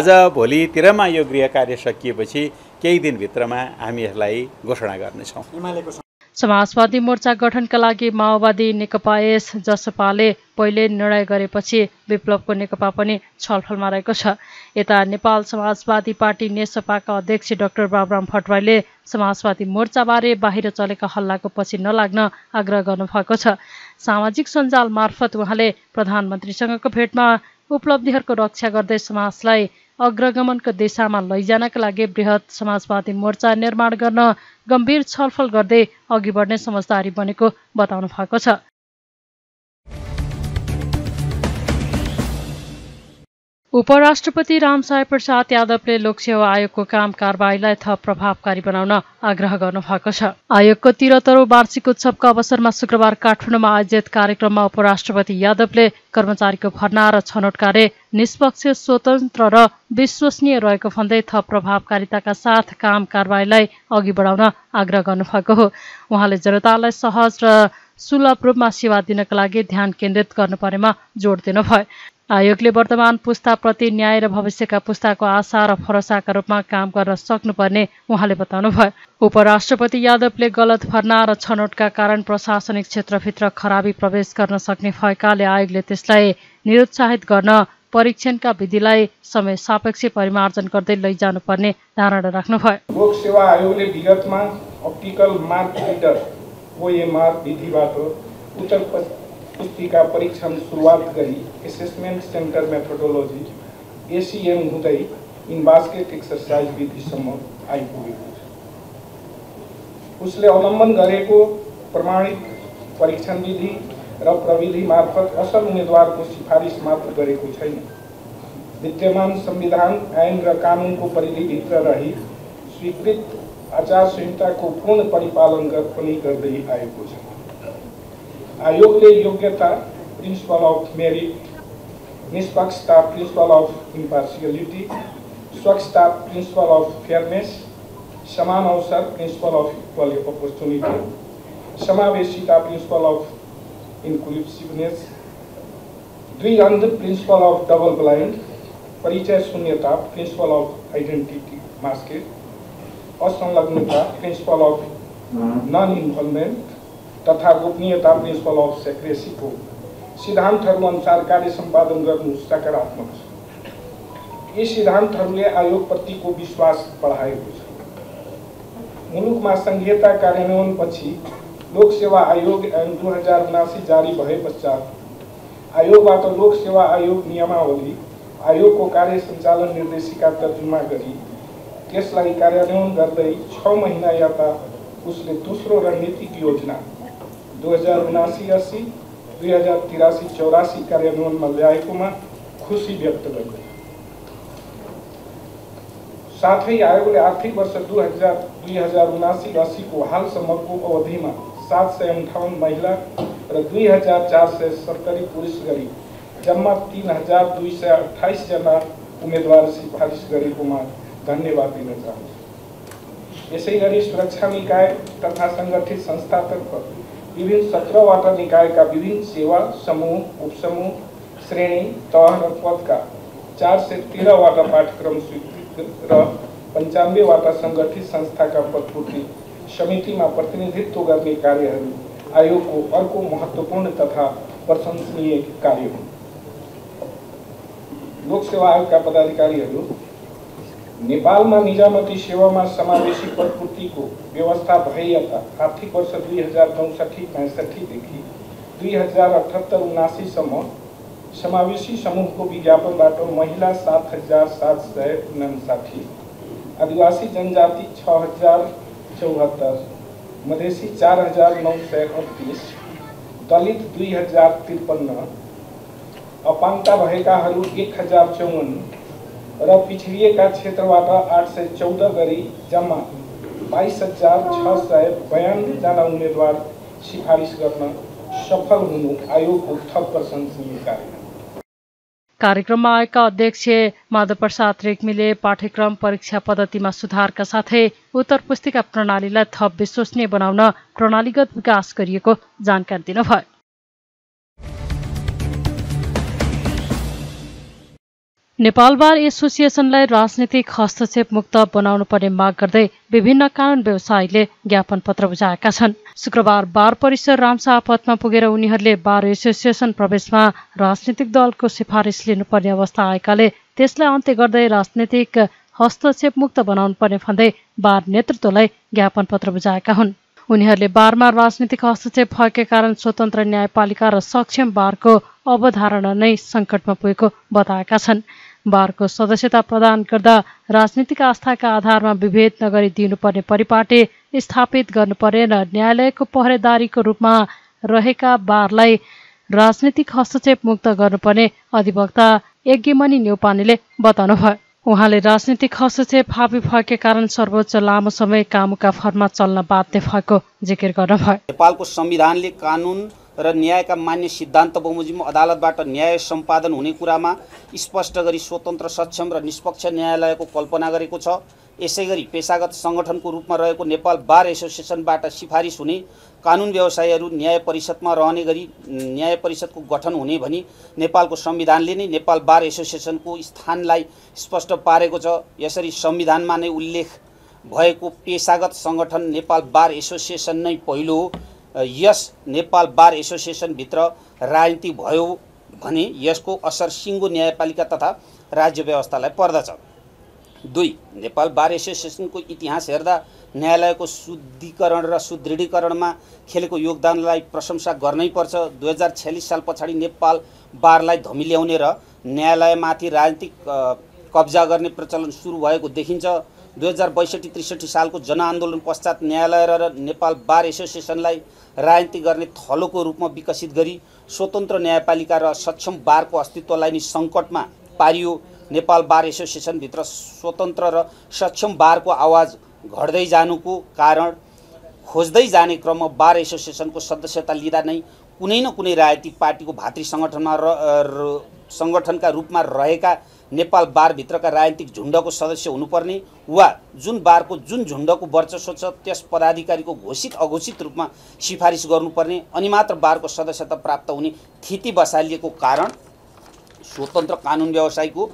आज भोलितिरमा यो गृह कार्य सकिएपछि केही दिनभित्रमा हामी यसलाई घोषणा गर्नेछौँ समाजवादी मोर्चा गठनका लागि माओवादी नेकपा एस जसपाले पहिले निर्णय गरेपछि विप्लवको नेकपा पनि छलफलमा रहेको छ यता नेपाल समाजवादी पार्टी नेसपाका अध्यक्ष डाक्टर बाबुराम भट्टराईले समाजवादी मोर्चाबारे बाहिर चलेका हल्लाको पछि नलाग्न आग्रह गर्नुभएको छ सामाजिक सञ्जाल मार्फत उहाँले प्रधानमन्त्रीसँगको भेटमा उपलब्धिहरूको रक्षा गर्दै समाजलाई अग्रगमनको दिशामा लैजानका लागि वृहत समाजवादी मोर्चा निर्माण गर्न गम्भीर छलफल गर्दै अघि बढ्ने समझदारी बनेको बताउनु भएको छ उपराष्ट्रपति रामसाय प्रसाद यादवले लोकसेवा आयोगको काम कारवाहीलाई थप प्रभावकारी बनाउन आग्रह गर्नुभएको छ आयोगको तिरतरौँ वार्षिक उत्सवको अवसरमा शुक्रबार काठमाडौँमा आयोजित कार्यक्रममा उपराष्ट्रपति यादवले कर्मचारीको भर्ना र छनौट कार्य निष्पक्ष स्वतन्त्र र विश्वसनीय रहेको भन्दै थप प्रभावकारिताका साथ काम कारवाहीलाई अघि बढाउन आग्रह गर्नुभएको हो उहाँले जनतालाई सहज र सुलभ रूपमा सेवा दिनका लागि ध्यान केन्द्रित गर्नु परेमा जोड दिनुभयो आयोगले वर्तमान पुस्ताप्रति न्याय र भविष्यका पुस्ताको आशा र भरोसाका रूपमा काम गर्न सक्नुपर्ने उहाँले बताउनुभयो उपराष्ट्रपति यादवले गलत भर्ना र छनौटका कारण प्रशासनिक क्षेत्रभित्र खराबी प्रवेश गर्न सक्ने भएकाले आयोगले त्यसलाई निरुत्साहित गर्न परीक्षणका विधिलाई समय सापेक्ष परिमार्जन गर्दै लैजानुपर्ने धारणा राख्नुभयो लोक सेवा आयोगले विगतमा अप्टिकल मार्क ओएमआर विधिबाट उत्तर का परीक्षण सुरुवात गरी एसेसमेन्ट सेन्टर मेथोडोलोजी एसिएम हुँदै इन बास्केट एक्सर्साइज विधिसम्म आइपुगेको छ उसले अवलम्बन गरेको प्रमाणित परीक्षण विधि र प्रविधि मार्फत असल उम्मेदवारको सिफारिस मात्र गरेको छैन विद्यमान संविधान ऐन र कानुनको परिधिभित्र रही स्वीकृत आचार संहिताको पूर्ण परिपालन पनि गर्दै आएको छ आयोगले योग्यता प्रिंसिपल अफ मेरिट निष्पक्षता प्रिंसिपल अफ इम्पार्सियलिटी स्वच्छता प्रिंसिपल अफ फेयरनेस समान अवसर प्रिंसिपल अफ इक्वल अपर्च्युनिटी समावेशिता प्रिंसिपल अफ इन्क्लुसिवनेस दुई अन्ध प्रिन्सिपल अफ डबल ब्लाइंड परिचय शून्यता प्रिंसिपल अफ आइडेन्टिटी मास्केट असंलग्नता प्रिंसिपल अफ नन इन्भल्भमेन्ट तथा गोपनीयता प्रिन्सिपल अफ सेक्रेसीको सिद्धान्तहरू अनुसार कार्य सम्पादन गर्नु सकारात्मक छ यी सिद्धान्तहरूले आयोगप्रतिको विश्वास बढाएको छ मुलुकमा संहिता कार्यान्वयनपछि लोक सेवा आयोग ऐन दुई हजार उनासी जारी भए पश्चात आयोगबाट लोक सेवा आयोग नियमावली आयोगको कार्य सञ्चालन निर्देशिका तर्जुमा गरी त्यसलाई कार्यान्वयन गर्दै छ महिना यता उसले दोस्रो रणनीतिक योजना दो हजार उनासी अस्सी दुई हजार तिरासी चौरासी कार्यान्वयनमा ल्याएकोमा खुसी व्यक्त गर्दछु साथै आर्थिक वर्ष दुई हजार दुई हजार उन्नासी अस्सी को उनासी को अवधि में सात सौ अंठावन महिला और दुई हजार चार सय सत्तरी पुरुष गरी जम्मा तीन हजार दुई सय अठाइसजना उम्मेदवार सिफारिस गरेकोमा धन्यवाद दिन चाहिए इसी सुरक्षा निकाय तथा संगठित संस्था तक विभिन्न सत्रह वाटर निकाय का विभिन्न सेवा समूह उपसमूह श्रेणी तह पद का चार से तेरह वाटा पाठ्यक्रम स्वीकृत पंचानवे वाटर संगठित संस्था का पदपूर्ति समिति में प्रतिनिधित्व करने कार्य आयोग को अर्को महत्वपूर्ण तथा प्रशंसनीय कार्य हो लोक सेवा आयोग का पदाधिकारी निजामती सेवा में સેવામાં प्रकृति को व्यवस्था भैया आर्थिक वर्ष दुई हजार चौसठी पैंसठी देखि दुई हजार अठहत्तर समूह समावेशी विज्ञापन विज्ञापनबाट महिला सात हजार सात सय उन्साठी आदिवासी जनजाति छ हजार चौहत्तर मधेशी चार हजार नौ सय अड़तीस दलित दुई हजार त्रिपन्न अपांगता भैया एक हजार चौवन्न र पिछडिएका क्षेत्रबाट आठ सय चौध गरी जम्मा बाइस हजार छ सय बयानजना उम्मेदवार सिफारिस गर्न सफल हुनु आयोगको थप प्रशंसनीय कार्य कार्यक्रममा आएका अध्यक्ष माधव प्रसाद रेग्मीले पाठ्यक्रम परीक्षा पद्धतिमा सुधारका साथै उत्तर पुस्तिका प्रणालीलाई थप विश्वसनीय बनाउन प्रणालीगत विकास गरिएको जानकारी दिनुभयो नेपाल बार एसोसिएसनलाई राजनीतिक हस्तक्षेप मुक्त बनाउनुपर्ने माग गर्दै विभिन्न कानुन व्यवसायीले ज्ञापन पत्र बुझाएका छन् शुक्रबार बार परिसर रामशाह पथमा पुगेर उनीहरूले बार एसोसिएसन प्रवेशमा राजनीतिक दलको सिफारिस लिनुपर्ने अवस्था आएकाले त्यसलाई अन्त्य गर्दै राजनीतिक हस्तक्षेप मुक्त बनाउनुपर्ने भन्दै बार नेतृत्वलाई ज्ञापन पत्र बुझाएका हुन् उनीहरूले बारमा राजनीतिक हस्तक्षेप भएकै कारण स्वतन्त्र न्यायपालिका र सक्षम बारको अवधारणा नै सङ्कटमा पुगेको बताएका छन् बारको सदस्यता प्रदान गर्दा राजनीतिक आस्थाका आधारमा विभेद नगरी दिनुपर्ने परिपाटी स्थापित गर्नु परेन न्यायालयको पहरेदारीको रूपमा रहेका बारलाई राजनीतिक हस्तक्षेप मुक्त गर्नुपर्ने अधिवक्ता यज्ञमणि न्यौपानेले बताउनुभयो उहाँले राजनीतिक हस्तक्षेप हाबी भएकै कारण सर्वोच्च लामो समय कामका फर्मा चल्न बाध्य भएको जिकिर गर्नुभयो नेपालको संविधानले कानुन र न्यायका मान्य सिद्धान्त बमोजिम अदालतबाट न्याय सम्पादन हुने कुरामा स्पष्ट गरी स्वतन्त्र सक्षम र निष्पक्ष न्यायालयको कल्पना गरेको छ यसै गरी पेसागत सङ्गठनको रूपमा रहेको नेपाल बार एसोसिएसनबाट सिफारिस हुने कानुन व्यवसायीहरू न्याय परिषदमा रहने गरी न्याय परिषदको गठन हुने भनी नेपालको संविधानले नै नेपाल बार एसोसिएसनको स्थानलाई स्पष्ट पारेको छ यसरी संविधानमा नै उल्लेख भएको पेसागत सङ्गठन नेपाल बार एसोसिएसन नै पहिलो हो यस नेपाल बार एसोसिएसनभित्र राजनीति भयो भने यसको असर सिङ्गो न्यायपालिका तथा राज्य व्यवस्थालाई पर्दछ दुई नेपाल बार एसोसिएसनको इतिहास हेर्दा न्यायालयको शुद्धिकरण र सुदृढीकरणमा खेलेको योगदानलाई प्रशंसा गर्नै पर्छ दुई हजार छ्यालिस साल पछाडि नेपाल बारलाई धमिल्याउने र न्यायालयमाथि राजनीतिक कब्जा गर्ने प्रचलन सुरु भएको देखिन्छ दुई हजार बैसठी त्रिसठी सालको जनआन्दोलन पश्चात न्यायालय र नेपाल बार एसोसिएसनलाई राजनीति गर्ने थलोको रूपमा विकसित गरी स्वतन्त्र न्यायपालिका र सक्षम बारको अस्तित्वलाई नि सङ्कटमा पारियो नेपाल बार एसोसिएसनभित्र स्वतन्त्र र सक्षम बारको आवाज घट्दै जानुको कारण खोज्दै जाने क्रममा बार एसोसिएसनको सदस्यता लिँदा नै कुनै न कुनै राजनीतिक पार्टीको भातृ सङ्गठनमा र सङ्गठनका रूपमा रहेका नेपाल बारभित्रका राजनीतिक झुण्डको सदस्य हुनुपर्ने वा जुन बारको जुन झुण्डको वर्चस्व छ त्यस पदाधिकारीको घोषित अघोषित रूपमा सिफारिस गर्नुपर्ने अनि मात्र बारको सदस्यता प्राप्त हुने थिति बसालिएको कारण स्वतन्त्र कानुन व्यवसायको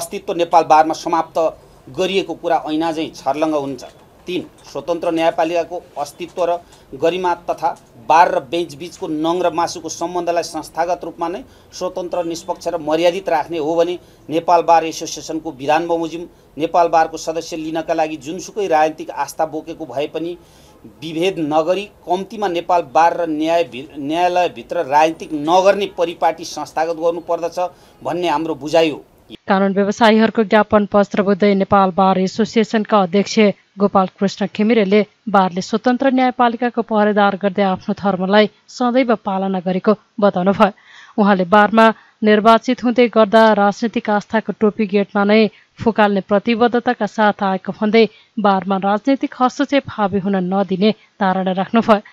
अस्तित्व नेपाल बारमा समाप्त गरिएको कुरा ऐनाझै छर्लङ्ग हुन्छ तिन स्वतन्त्र न्यायपालिकाको अस्तित्व र गरिमा तथा बार र बेन्चबिचको नङ र मासुको सम्बन्धलाई संस्थागत रूपमा नै स्वतन्त्र निष्पक्ष र मर्यादित राख्ने हो भने नेपाल बार एसोसिएसनको विधान बमोजिम नेपाल बारको सदस्य लिनका लागि जुनसुकै राजनीतिक आस्था बोकेको भए पनि विभेद नगरी कम्तीमा नेपाल बार र न्याय न्यायालयभित्र राजनीतिक नगर्ने परिपाटी संस्थागत गर्नुपर्दछ भन्ने हाम्रो बुझाइ हो कानुन व्यवसायीहरूको ज्ञापन पत्र बुझ्दै नेपाल बार एसोसिएसनका अध्यक्ष गोपाल कृष्ण खिमिरेले बारले स्वतन्त्र न्यायपालिकाको पहरेदार गर्दै आफ्नो धर्मलाई सदैव पालना गरेको बताउनु भयो उहाँले बारमा निर्वाचित हुँदै गर्दा राजनीतिक आस्थाको टोपी गेटमा नै फुकाल्ने प्रतिबद्धताका साथ आएको भन्दै बारमा राजनीतिक हस्तक्षेप हावी हुन नदिने धारणा राख्नुभयो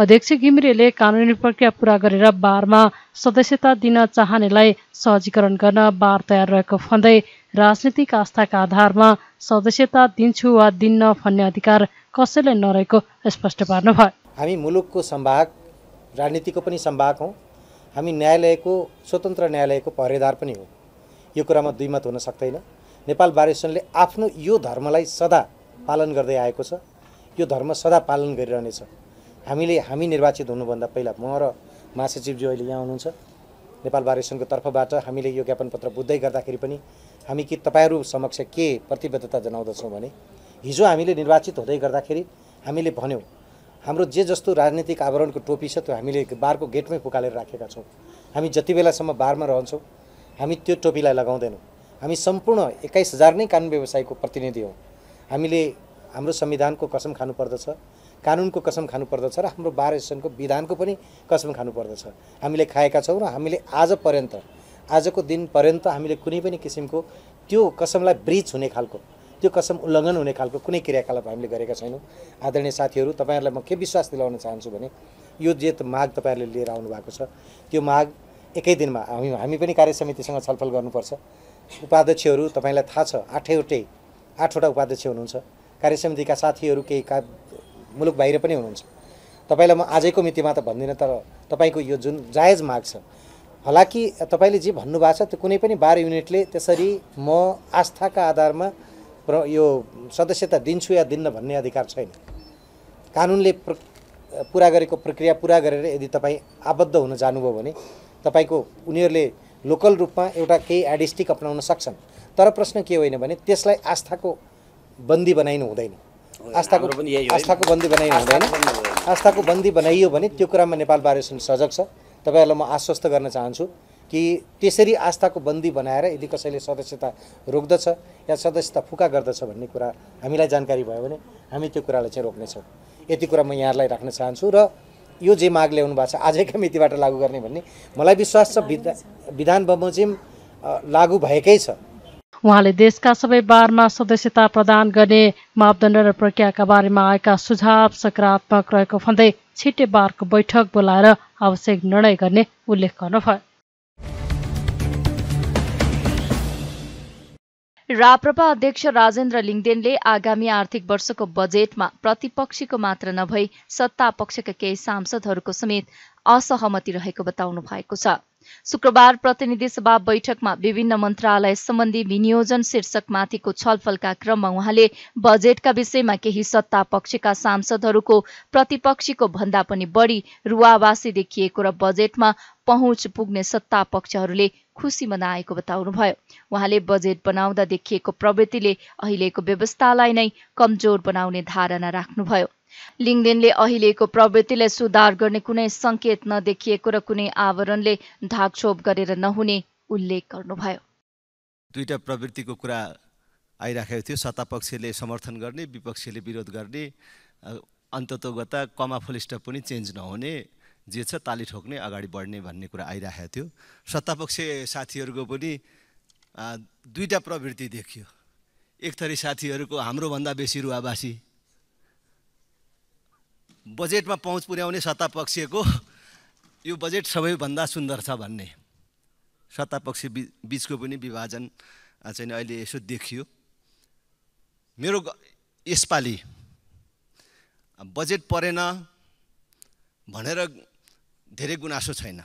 अध्यक्ष घिमिरेले कानुनी प्रक्रिया पूरा गरेर बारमा सदस्यता दिन चाहनेलाई सहजीकरण गर्न बार तयार रहेको भन्दै राजनीतिक आस्थाका आधारमा सदस्यता दिन्छु वा दिन्न भन्ने अधिकार कसैलाई नरहेको स्पष्ट पार्नुभयो हामी मुलुकको सम्भाग राजनीतिको पनि सम्भाग हौँ हामी न्यायालयको स्वतन्त्र न्यायालयको पहरेदार पनि हो यो कुरामा दुईमत हुन सक्दैन नेपाल बार एसोसिएसनले आफ्नो यो धर्मलाई सदा पालन गर्दै आएको छ यो धर्म सदा पालन गरिरहनेछ हामीले हामी निर्वाचित हुनुभन्दा पहिला म र महासचिवज्यू अहिले यहाँ हुनुहुन्छ नेपाल बार सङ्घको तर्फबाट हामीले यो ज्ञापन पत्र बुझ्दै गर्दाखेरि पनि हामी के तपाईँहरू समक्ष के प्रतिबद्धता जनाउँदछौँ भने हिजो हामीले निर्वाचित हुँदै गर्दाखेरि हामीले भन्यौँ हाम्रो जे जस्तो राजनीतिक आवरणको टोपी छ त्यो हामीले बारको गेटमै पुकालेर राखेका छौँ हामी जति बेलासम्म बारमा रहन्छौँ हामी त्यो टोपीलाई लगाउँदैनौँ हामी सम्पूर्ण एक्काइस हजार नै कानुन व्यवसायको प्रतिनिधि हौँ हामीले हाम्रो संविधानको कसम खानुपर्दछ कानुनको कसम खानुपर्दछ र हाम्रो बार एसोसिएसनको विधानको पनि कसम खानुपर्दछ हामीले खाएका छौँ र हामीले आज पर्यन्त आजको दिन पर्यन्त हामीले कुनै पनि किसिमको त्यो कसमलाई ब्रिज हुने खालको त्यो कसम उल्लङ्घन हुने खालको कुनै क्रियाकलाप हामीले गरेका छैनौँ आदरणीय साथीहरू तपाईँहरूलाई म के विश्वास दिलाउन चाहन्छु भने यो जे माग तपाईँहरूले लिएर आउनु भएको छ त्यो माग एकै दिनमा हामी हामी पनि कार्य समितिसँग छलफल गर्नुपर्छ उपाध्यक्षहरू तपाईँलाई थाहा छ आठैवटै आठवटा उपाध्यक्ष हुनुहुन्छ कार्य समितिका साथीहरू केही का मुलुक बाहिर पनि हुनुहुन्छ तपाईँलाई म आजैको मितिमा त भन्दिनँ तर तपाईँको यो जुन जायज माग छ हालाकि तपाईँले जे भन्नुभएको छ त्यो कुनै पनि बार युनिटले त्यसरी म आस्थाका आधारमा प्र यो सदस्यता दिन्छु या दिन्न भन्ने अधिकार छैन कानुनले प्र पुरा गरेको प्रक्रिया पुरा गरेर यदि तपाईँ आबद्ध हुन जानुभयो भने तपाईँको उनीहरूले लोकल रूपमा एउटा केही एडिस्टिक अप्नाउन सक्छन् तर प्रश्न के होइन भने त्यसलाई आस्थाको बन्दी बनाइनु हुँदैन आस्थाको आस्थाको बन्दी बनाइयो हुँदैन आस्थाको बन्दी बनाइयो भने त्यो कुरामा नेपाल बारेसन सजग छ तपाईँहरूलाई म आश्वस्त गर्न चाहन्छु कि त्यसरी आस्थाको बन्दी बनाएर यदि कसैले सदस्यता रोक्दछ या सदस्यता फुका गर्दछ भन्ने कुरा हामीलाई जानकारी भयो भने हामी त्यो कुरालाई चाहिँ रोक्नेछौँ यति कुरा म यहाँहरूलाई राख्न चाहन्छु र यो जे माग ल्याउनु भएको छ आजकै मितिबाट लागू गर्ने भन्ने मलाई विश्वास छ विधान बमोजिम लागू भएकै छ उहाँले देशका सबै बारमा सदस्यता प्रदान गर्ने मापदण्ड र प्रक्रियाका बारेमा आएका सुझाव सकारात्मक रहेको भन्दै छिटे बारको बैठक बोलाएर आवश्यक निर्णय गर्ने उल्लेख गर्नुभयो राप्रपा अध्यक्ष राजेन्द्र लिङ्गदेनले आगामी आर्थिक वर्षको बजेटमा प्रतिपक्षीको मात्र नभई सत्ता पक्षका केही सांसदहरूको समेत असहमति रहेको बताउनु भएको छ शुक्रबार प्रतिनिधि सभा बैठकमा विभिन्न मन्त्रालय सम्बन्धी विनियोजन शीर्षकमाथिको छलफलका क्रममा उहाँले बजेटका विषयमा केही सत्ता पक्षका सांसदहरूको प्रतिपक्षीको भन्दा पनि बढी रुवावासी देखिएको र बजेटमा पहुँच पुग्ने सत्ता पक्षहरूले खुसी मनाएको बताउनुभयो उहाँले बजेट बनाउँदा देखिएको प्रवृत्तिले अहिलेको व्यवस्थालाई नै कमजोर बनाउने धारणा राख्नुभयो लिङदेनले अहिलेको प्रवृत्तिलाई सुधार गर्ने कुनै संकेत नदेखिएको र कुनै आवरणले ढाकछोप गरेर नहुने उल्लेख गर्नुभयो दुईटा प्रवृत्तिको कुरा आइराखेको थियो सत्तापक्षले समर्थन गर्ने विपक्षले विरोध गर्ने अन्ततोगता कमाफुलिस्ट पनि चेन्ज नहुने जे छ ताली ठोक्ने अगाडि बढ्ने भन्ने कुरा आइरहेको थियो सत्तापक्ष साथीहरूको पनि दुईवटा प्रवृत्ति देखियो एक थरी साथीहरूको हाम्रोभन्दा बेसी रुवाबासी बजेटमा पहुँच पुर्याउने सत्तापक्षको यो बजेट सबैभन्दा सुन्दर छ भन्ने सत्तापक्ष बि बिचको पनि विभाजन चाहिँ अहिले यसो देखियो मेरो यसपालि बजेट परेन भनेर धेरै गुनासो छैन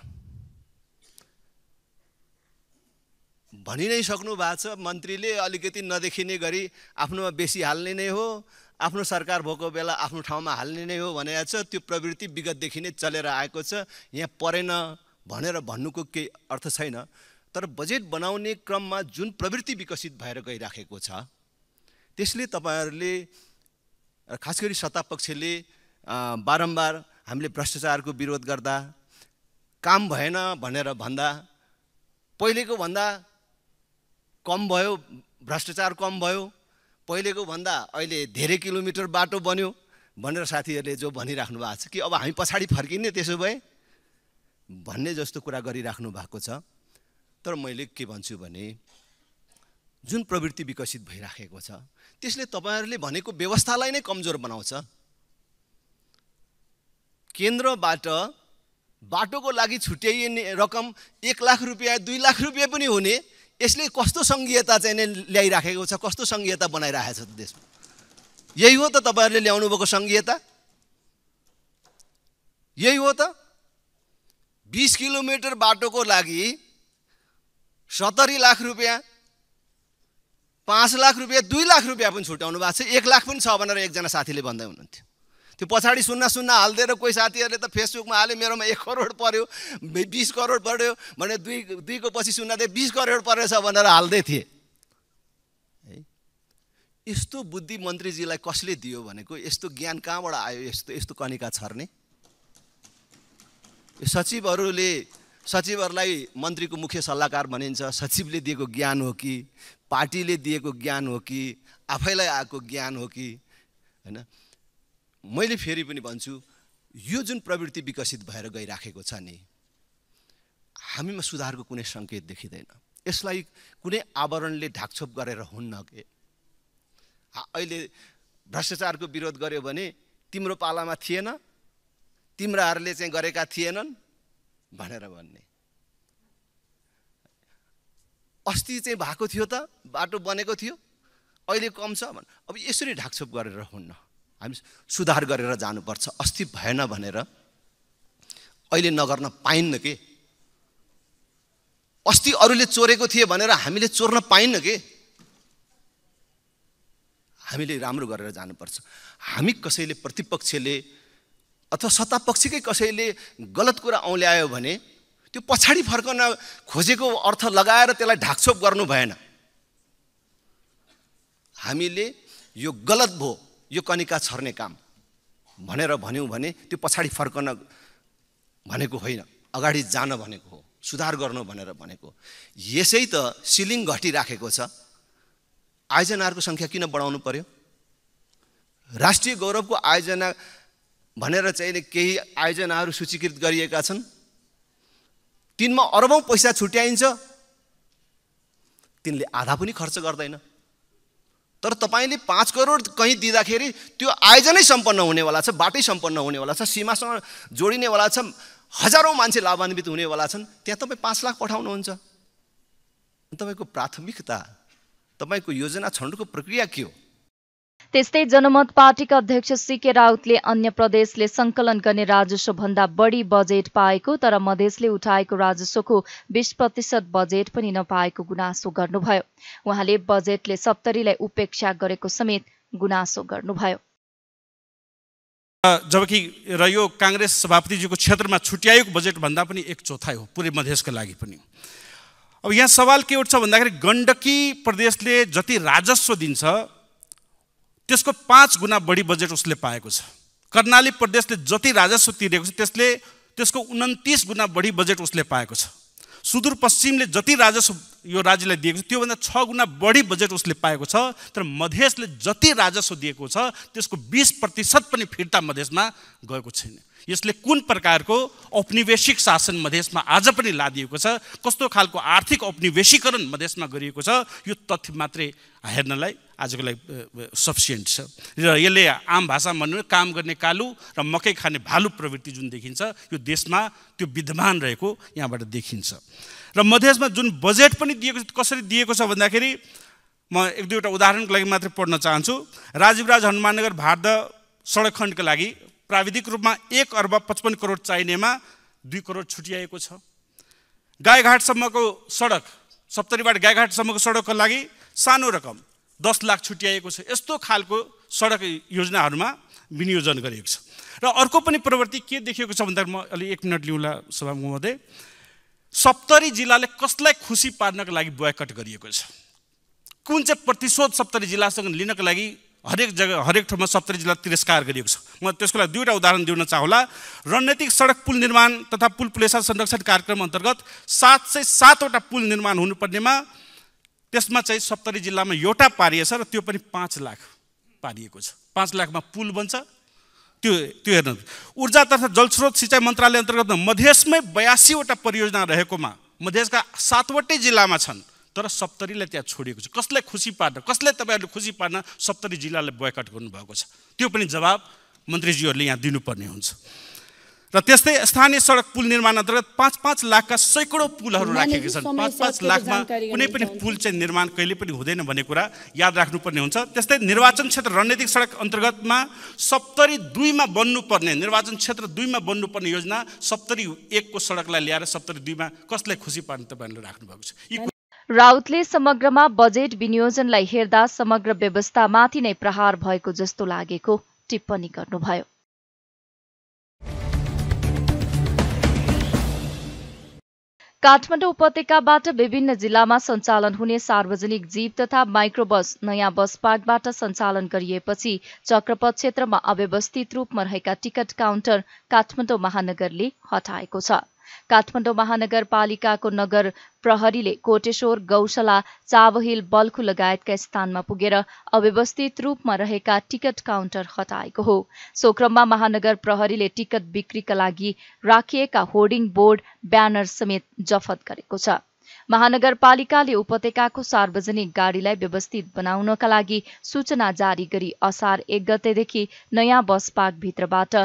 भनि नै सक्नु भएको छ मन्त्रीले अलिकति नदेखिने गरी आफ्नोमा बेसी हाल्ने नै हो आफ्नो सरकार भएको बेला आफ्नो ठाउँमा हाल्ने नै हो भनेर छ त्यो प्रवृत्ति विगतदेखि नै चलेर आएको छ यहाँ परेन भनेर भन्नुको केही अर्थ छैन तर बजेट बनाउने क्रममा जुन प्रवृत्ति विकसित भएर गइराखेको छ त्यसले तपाईँहरूले खास गरी सत्तापक्षले बारम्बार हामीले भ्रष्टाचारको विरोध गर्दा काम भएन भनेर भन्दा पहिलेको भन्दा कम भयो भ्रष्टाचार कम भयो पहिलेको भन्दा अहिले धेरै किलोमिटर बाटो बन्यो भनेर साथीहरूले जो भनिराख्नु भएको छ कि अब हामी पछाडि फर्किने त्यसो भए भन्ने जस्तो कुरा गरिराख्नु भएको छ तर मैले के भन्छु भने जुन प्रवृत्ति विकसित भइराखेको छ त्यसले तपाईँहरूले भनेको व्यवस्थालाई नै कमजोर बनाउँछ केन्द्रबाट बाटोको लागि छुट्याइने रकम एक लाख रुपियाँ दुई लाख रुपियाँ पनि हुने यसले कस्तो सङ्घीयता चाहिँ ल्याइराखेको छ कस्तो सङ्घीयता बनाइराखेको छ देशमा यही हो त तपाईँहरूले ल्याउनु भएको सङ्घीयता यही हो त बिस किलोमिटर बाटोको लागि सत्तरी लाख रुपियाँ पाँच लाख रुपियाँ दुई लाख रुपियाँ पनि छुट्याउनु भएको छ एक लाख पनि छ भनेर एकजना साथीले भन्दै हुनुहुन्थ्यो त्यो पछाडि सुन्ना सुन्न हालिदिएर कोही साथीहरूले त फेसबुकमा हाल्यो मेरोमा एक करोड पऱ्यो बिस करोड पऱ्यो भने दुई दुईको पछि सुन्ना चाहिँ बिस करोड परेछ भनेर हाल्दै थिए है यस्तो बुद्धि मन्त्रीजीलाई कसले दियो भनेको यस्तो ज्ञान कहाँबाट आयो यस्तो यस्तो कनिका छर्ने सचिवहरूले सचिवहरूलाई मन्त्रीको मुख्य सल्लाहकार भनिन्छ सचिवले दिएको ज्ञान हो कि पार्टीले दिएको ज्ञान हो कि आफैलाई आएको ज्ञान हो कि होइन मैले फेरि पनि भन्छु यो जुन प्रवृत्ति विकसित भएर गइराखेको छ नि हामीमा सुधारको कुनै सङ्केत देखिँदैन यसलाई कुनै आवरणले ढाकछोप गरेर हुन्न के अहिले भ्रष्टाचारको विरोध गर्यो भने तिम्रो पालामा थिएन तिम्राहरूले चाहिँ गरेका थिएनन् भनेर भन्ने अस्ति चाहिँ भएको थियो त बाटो बनेको थियो अहिले कम छ भन् अब यसरी ढाकछोप गरेर हुन्न हामी सुधार गरेर जानुपर्छ अस्ति भएन भनेर अहिले नगर्न पाइन्न के अस्ति अरूले चोरेको थिए भनेर हामीले चोर्न पाइन्न के हामीले राम्रो गरेर जानुपर्छ हामी कसैले प्रतिपक्षले अथवा सत्तापक्षकै कसैले गलत कुरा औल्यायो भने त्यो पछाडि फर्कन खोजेको अर्थ लगाएर त्यसलाई ढाकछोप गर्नु भएन हामीले यो गलत भयो यो कनिका छर्ने काम भनेर भन्यौँ भने त्यो पछाडि फर्कन भनेको होइन अगाडि जान भनेको हो सुधार गर्नु भनेर भनेको यसै त सिलिङ घटिराखेको छ आयोजनाहरूको सङ्ख्या किन बढाउनु पर्यो राष्ट्रिय गौरवको आयोजना भनेर चाहिँ केही आयोजनाहरू सूचीकृत गरिएका छन् तिनमा अरबौँ पैसा छुट्याइन्छ तिनले आधा पनि खर्च गर्दैन तर तपाईँले पाँच करोड कहीँ दिँदाखेरि त्यो आयोजनै सम्पन्न हुनेवाला छ बाटै सम्पन्न हुनेवाला छ सीमासँग जोडिनेवाला छ हजारौँ मान्छे लाभान्वित हुनेवाला छन् त्यहाँ तपाईँ पाँच लाख पठाउनुहुन्छ तपाईँको प्राथमिकता तपाईँको योजना छन्डको प्रक्रिया के हो त्यस्तै जनमत पार्टीका अध्यक्ष सीके राउतले अन्य प्रदेशले संकलन गर्ने राजस्वभन्दा बढी बजेट पाएको तर मधेसले उठाएको राजस्वको बिस प्रतिशत बजेट पनि नपाएको गुनासो गर्नुभयो उहाँले बजेटले सप्तरीलाई उपेक्षा गरेको समेत गुनासो गर्नुभयो जबकि र यो काङ्ग्रेस सभापतिजीको क्षेत्रमा छुट्याएको बजेटभन्दा पनि एक चौथाइ हो पुरै मधेसका लागि पनि अब यहाँ सवाल के उठ्छ भन्दाखेरि गण्डकी प्रदेशले जति राजस्व दिन्छ त्यसको पाँच गुणा बढी बजेट उसले पाएको छ कर्णाली प्रदेशले जति राजस्व तिरेको छ त्यसले त्यसको उन्तिस गुणा बढी बजेट उसले पाएको छ सुदूरपश्चिमले जति राजस्व यो राज्यलाई दिएको छ त्योभन्दा छ गुणा बढी बजेट उसले पाएको छ तर मधेसले जति राजस्व दिएको छ त्यसको बिस प्रतिशत पनि फिर्ता मधेसमा गएको छैन यसले कुन प्रकारको औपनिवेशिक शासन मधेसमा आज पनि लादिएको छ कस्तो खालको आर्थिक औपनिवेशीकरण मधेसमा गरिएको छ यो तथ्य मात्रै हेर्नलाई आजको लागि सफिसियन्ट छ र यसले आम भाषामा भन्नु काम गर्ने कालु र मकै खाने भालु प्रवृत्ति जुन देखिन्छ यो देशमा त्यो विद्यमान रहेको यहाँबाट देखिन्छ र मधेसमा जुन बजेट पनि दिएको कसरी दिएको छ भन्दाखेरि म एक दुईवटा उदाहरणको लागि मात्रै पढ्न चाहन्छु राजीवराज हनुमाननगर भारद सडक खण्डको लागि प्राविधिक रूपमा एक अर्ब पचपन्न करोड चाहिनेमा दुई करोड छुटिआएको छ गाईघाटसम्मको सडक सप्तरीबाट गाईघाटसम्मको सडकको लागि सानो रकम दस लाख छुट्याइएको छ यस्तो खालको सडक योजनाहरूमा विनियोजन गरिएको छ र अर्को पनि प्रवृत्ति के देखिएको छ भन्दाखेरि म अलि एक मिनट लिउँला सभा महोदय सप्तरी जिल्लाले कसलाई खुसी पार्नको लागि बोयकट गरिएको छ कुन चाहिँ प्रतिशोध सप्तरी जिल्लासँग लिनको लागि हरेक जग्गा हरेक ठाउँमा सप्तरी जिल्ला तिरस्कार गरिएको छ म त्यसको लागि दुईवटा उदाहरण दिन चाहला रणनीतिक सडक पुल निर्माण तथा पुल पुलेसा संरक्षण कार्यक्रम अन्तर्गत सात सय सातवटा पुल निर्माण हुनुपर्नेमा त्यसमा चाहिँ सप्तरी जिल्लामा एउटा पारिएछ र त्यो पनि पाँच लाख पारिएको छ पाँच लाखमा पुल बन्छ त्यो त्यो हेर्नु ऊर्जा तथा जलस्रोत सिँचाइ मन्त्रालय अन्तर्गत मधेसमै बयासीवटा परियोजना रहेकोमा मधेसका सातवटै जिल्लामा छन् तर सप्तरीलाई त्यहाँ छोडिएको छ कसलाई खुसी पार्न कसलाई तपाईँहरूले खुसी पार्न सप्तरी जिल्लालाई बयकट गर्नुभएको छ त्यो पनि जवाब मन्त्रीज्यूहरूले यहाँ दिनुपर्ने हुन्छ र त्यस्तै स्थानीय सडक पुल निर्माण अन्तर्गत पाँच पाँच लाखका सैकडौँ पुलहरू राखेका छन् पाँच पाँच लाखमा कुनै पनि पुल चाहिँ निर्माण कहिले पनि हुँदैन भन्ने कुरा याद राख्नुपर्ने हुन्छ त्यस्तै निर्वाचन क्षेत्र रणनीतिक सडक अन्तर्गतमा सप्तरी दुईमा बन्नुपर्ने निर्वाचन क्षेत्र दुईमा बन्नुपर्ने योजना सप्तरी एकको सडकलाई ल्याएर सप्तरी दुईमा कसलाई खुसी पार्ने तपाईँहरूले भएको छ राउतले समग्रमा बजेट विनियोजनलाई हेर्दा समग्र व्यवस्थामाथि नै प्रहार भएको जस्तो लागेको टिप्पणी गर्नुभयो काठमाडौँ उपत्यकाबाट विभिन्न जिल्लामा सञ्चालन हुने सार्वजनिक जीव तथा माइक्रो बस नयाँ बस पार्कबाट सञ्चालन गरिएपछि चक्रपथ क्षेत्रमा अव्यवस्थित रूपमा रहेका टिकट काउन्टर काठमाडौँ महानगरले हटाएको छ काठमाडौँ महानगरपालिकाको नगर प्रहरीले कोटेश्वर गौशाला चावहिल बल्खु लगायतका स्थानमा पुगेर अव्यवस्थित रूपमा रहेका टिकट काउन्टर हटाएको हो सो क्रममा महानगर प्रहरीले टिकट बिक्रीका लागि राखिएका होर्डिङ बोर्ड ब्यानर समेत जफत गरेको छ महानगरपालिकाले उपत्यकाको सार्वजनिक गाडीलाई व्यवस्थित बनाउनका लागि सूचना जारी गरी असार एक गतेदेखि नयाँ बस पार्कभित्रबाट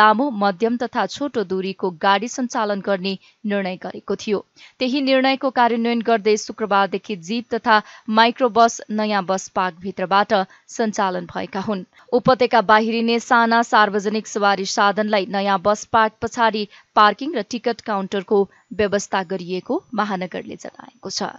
लामो मध्यम तथा छोटो दूरीको गाडी सञ्चालन गर्ने निर्णय गरेको थियो त्यही निर्णयको कार्यान्वयन गर्दै शुक्रबारदेखि जीप तथा माइक्रो बस नयाँ बस पार्कभित्रबाट सञ्चालन भएका हुन् उपत्यका बाहिरिने साना सार्वजनिक सवारी साधनलाई नयाँ बस पार्क पछाडि पार्किंग र टिकट काउन्टरको व्यवस्था गरिएको महानगरले जनाएको छ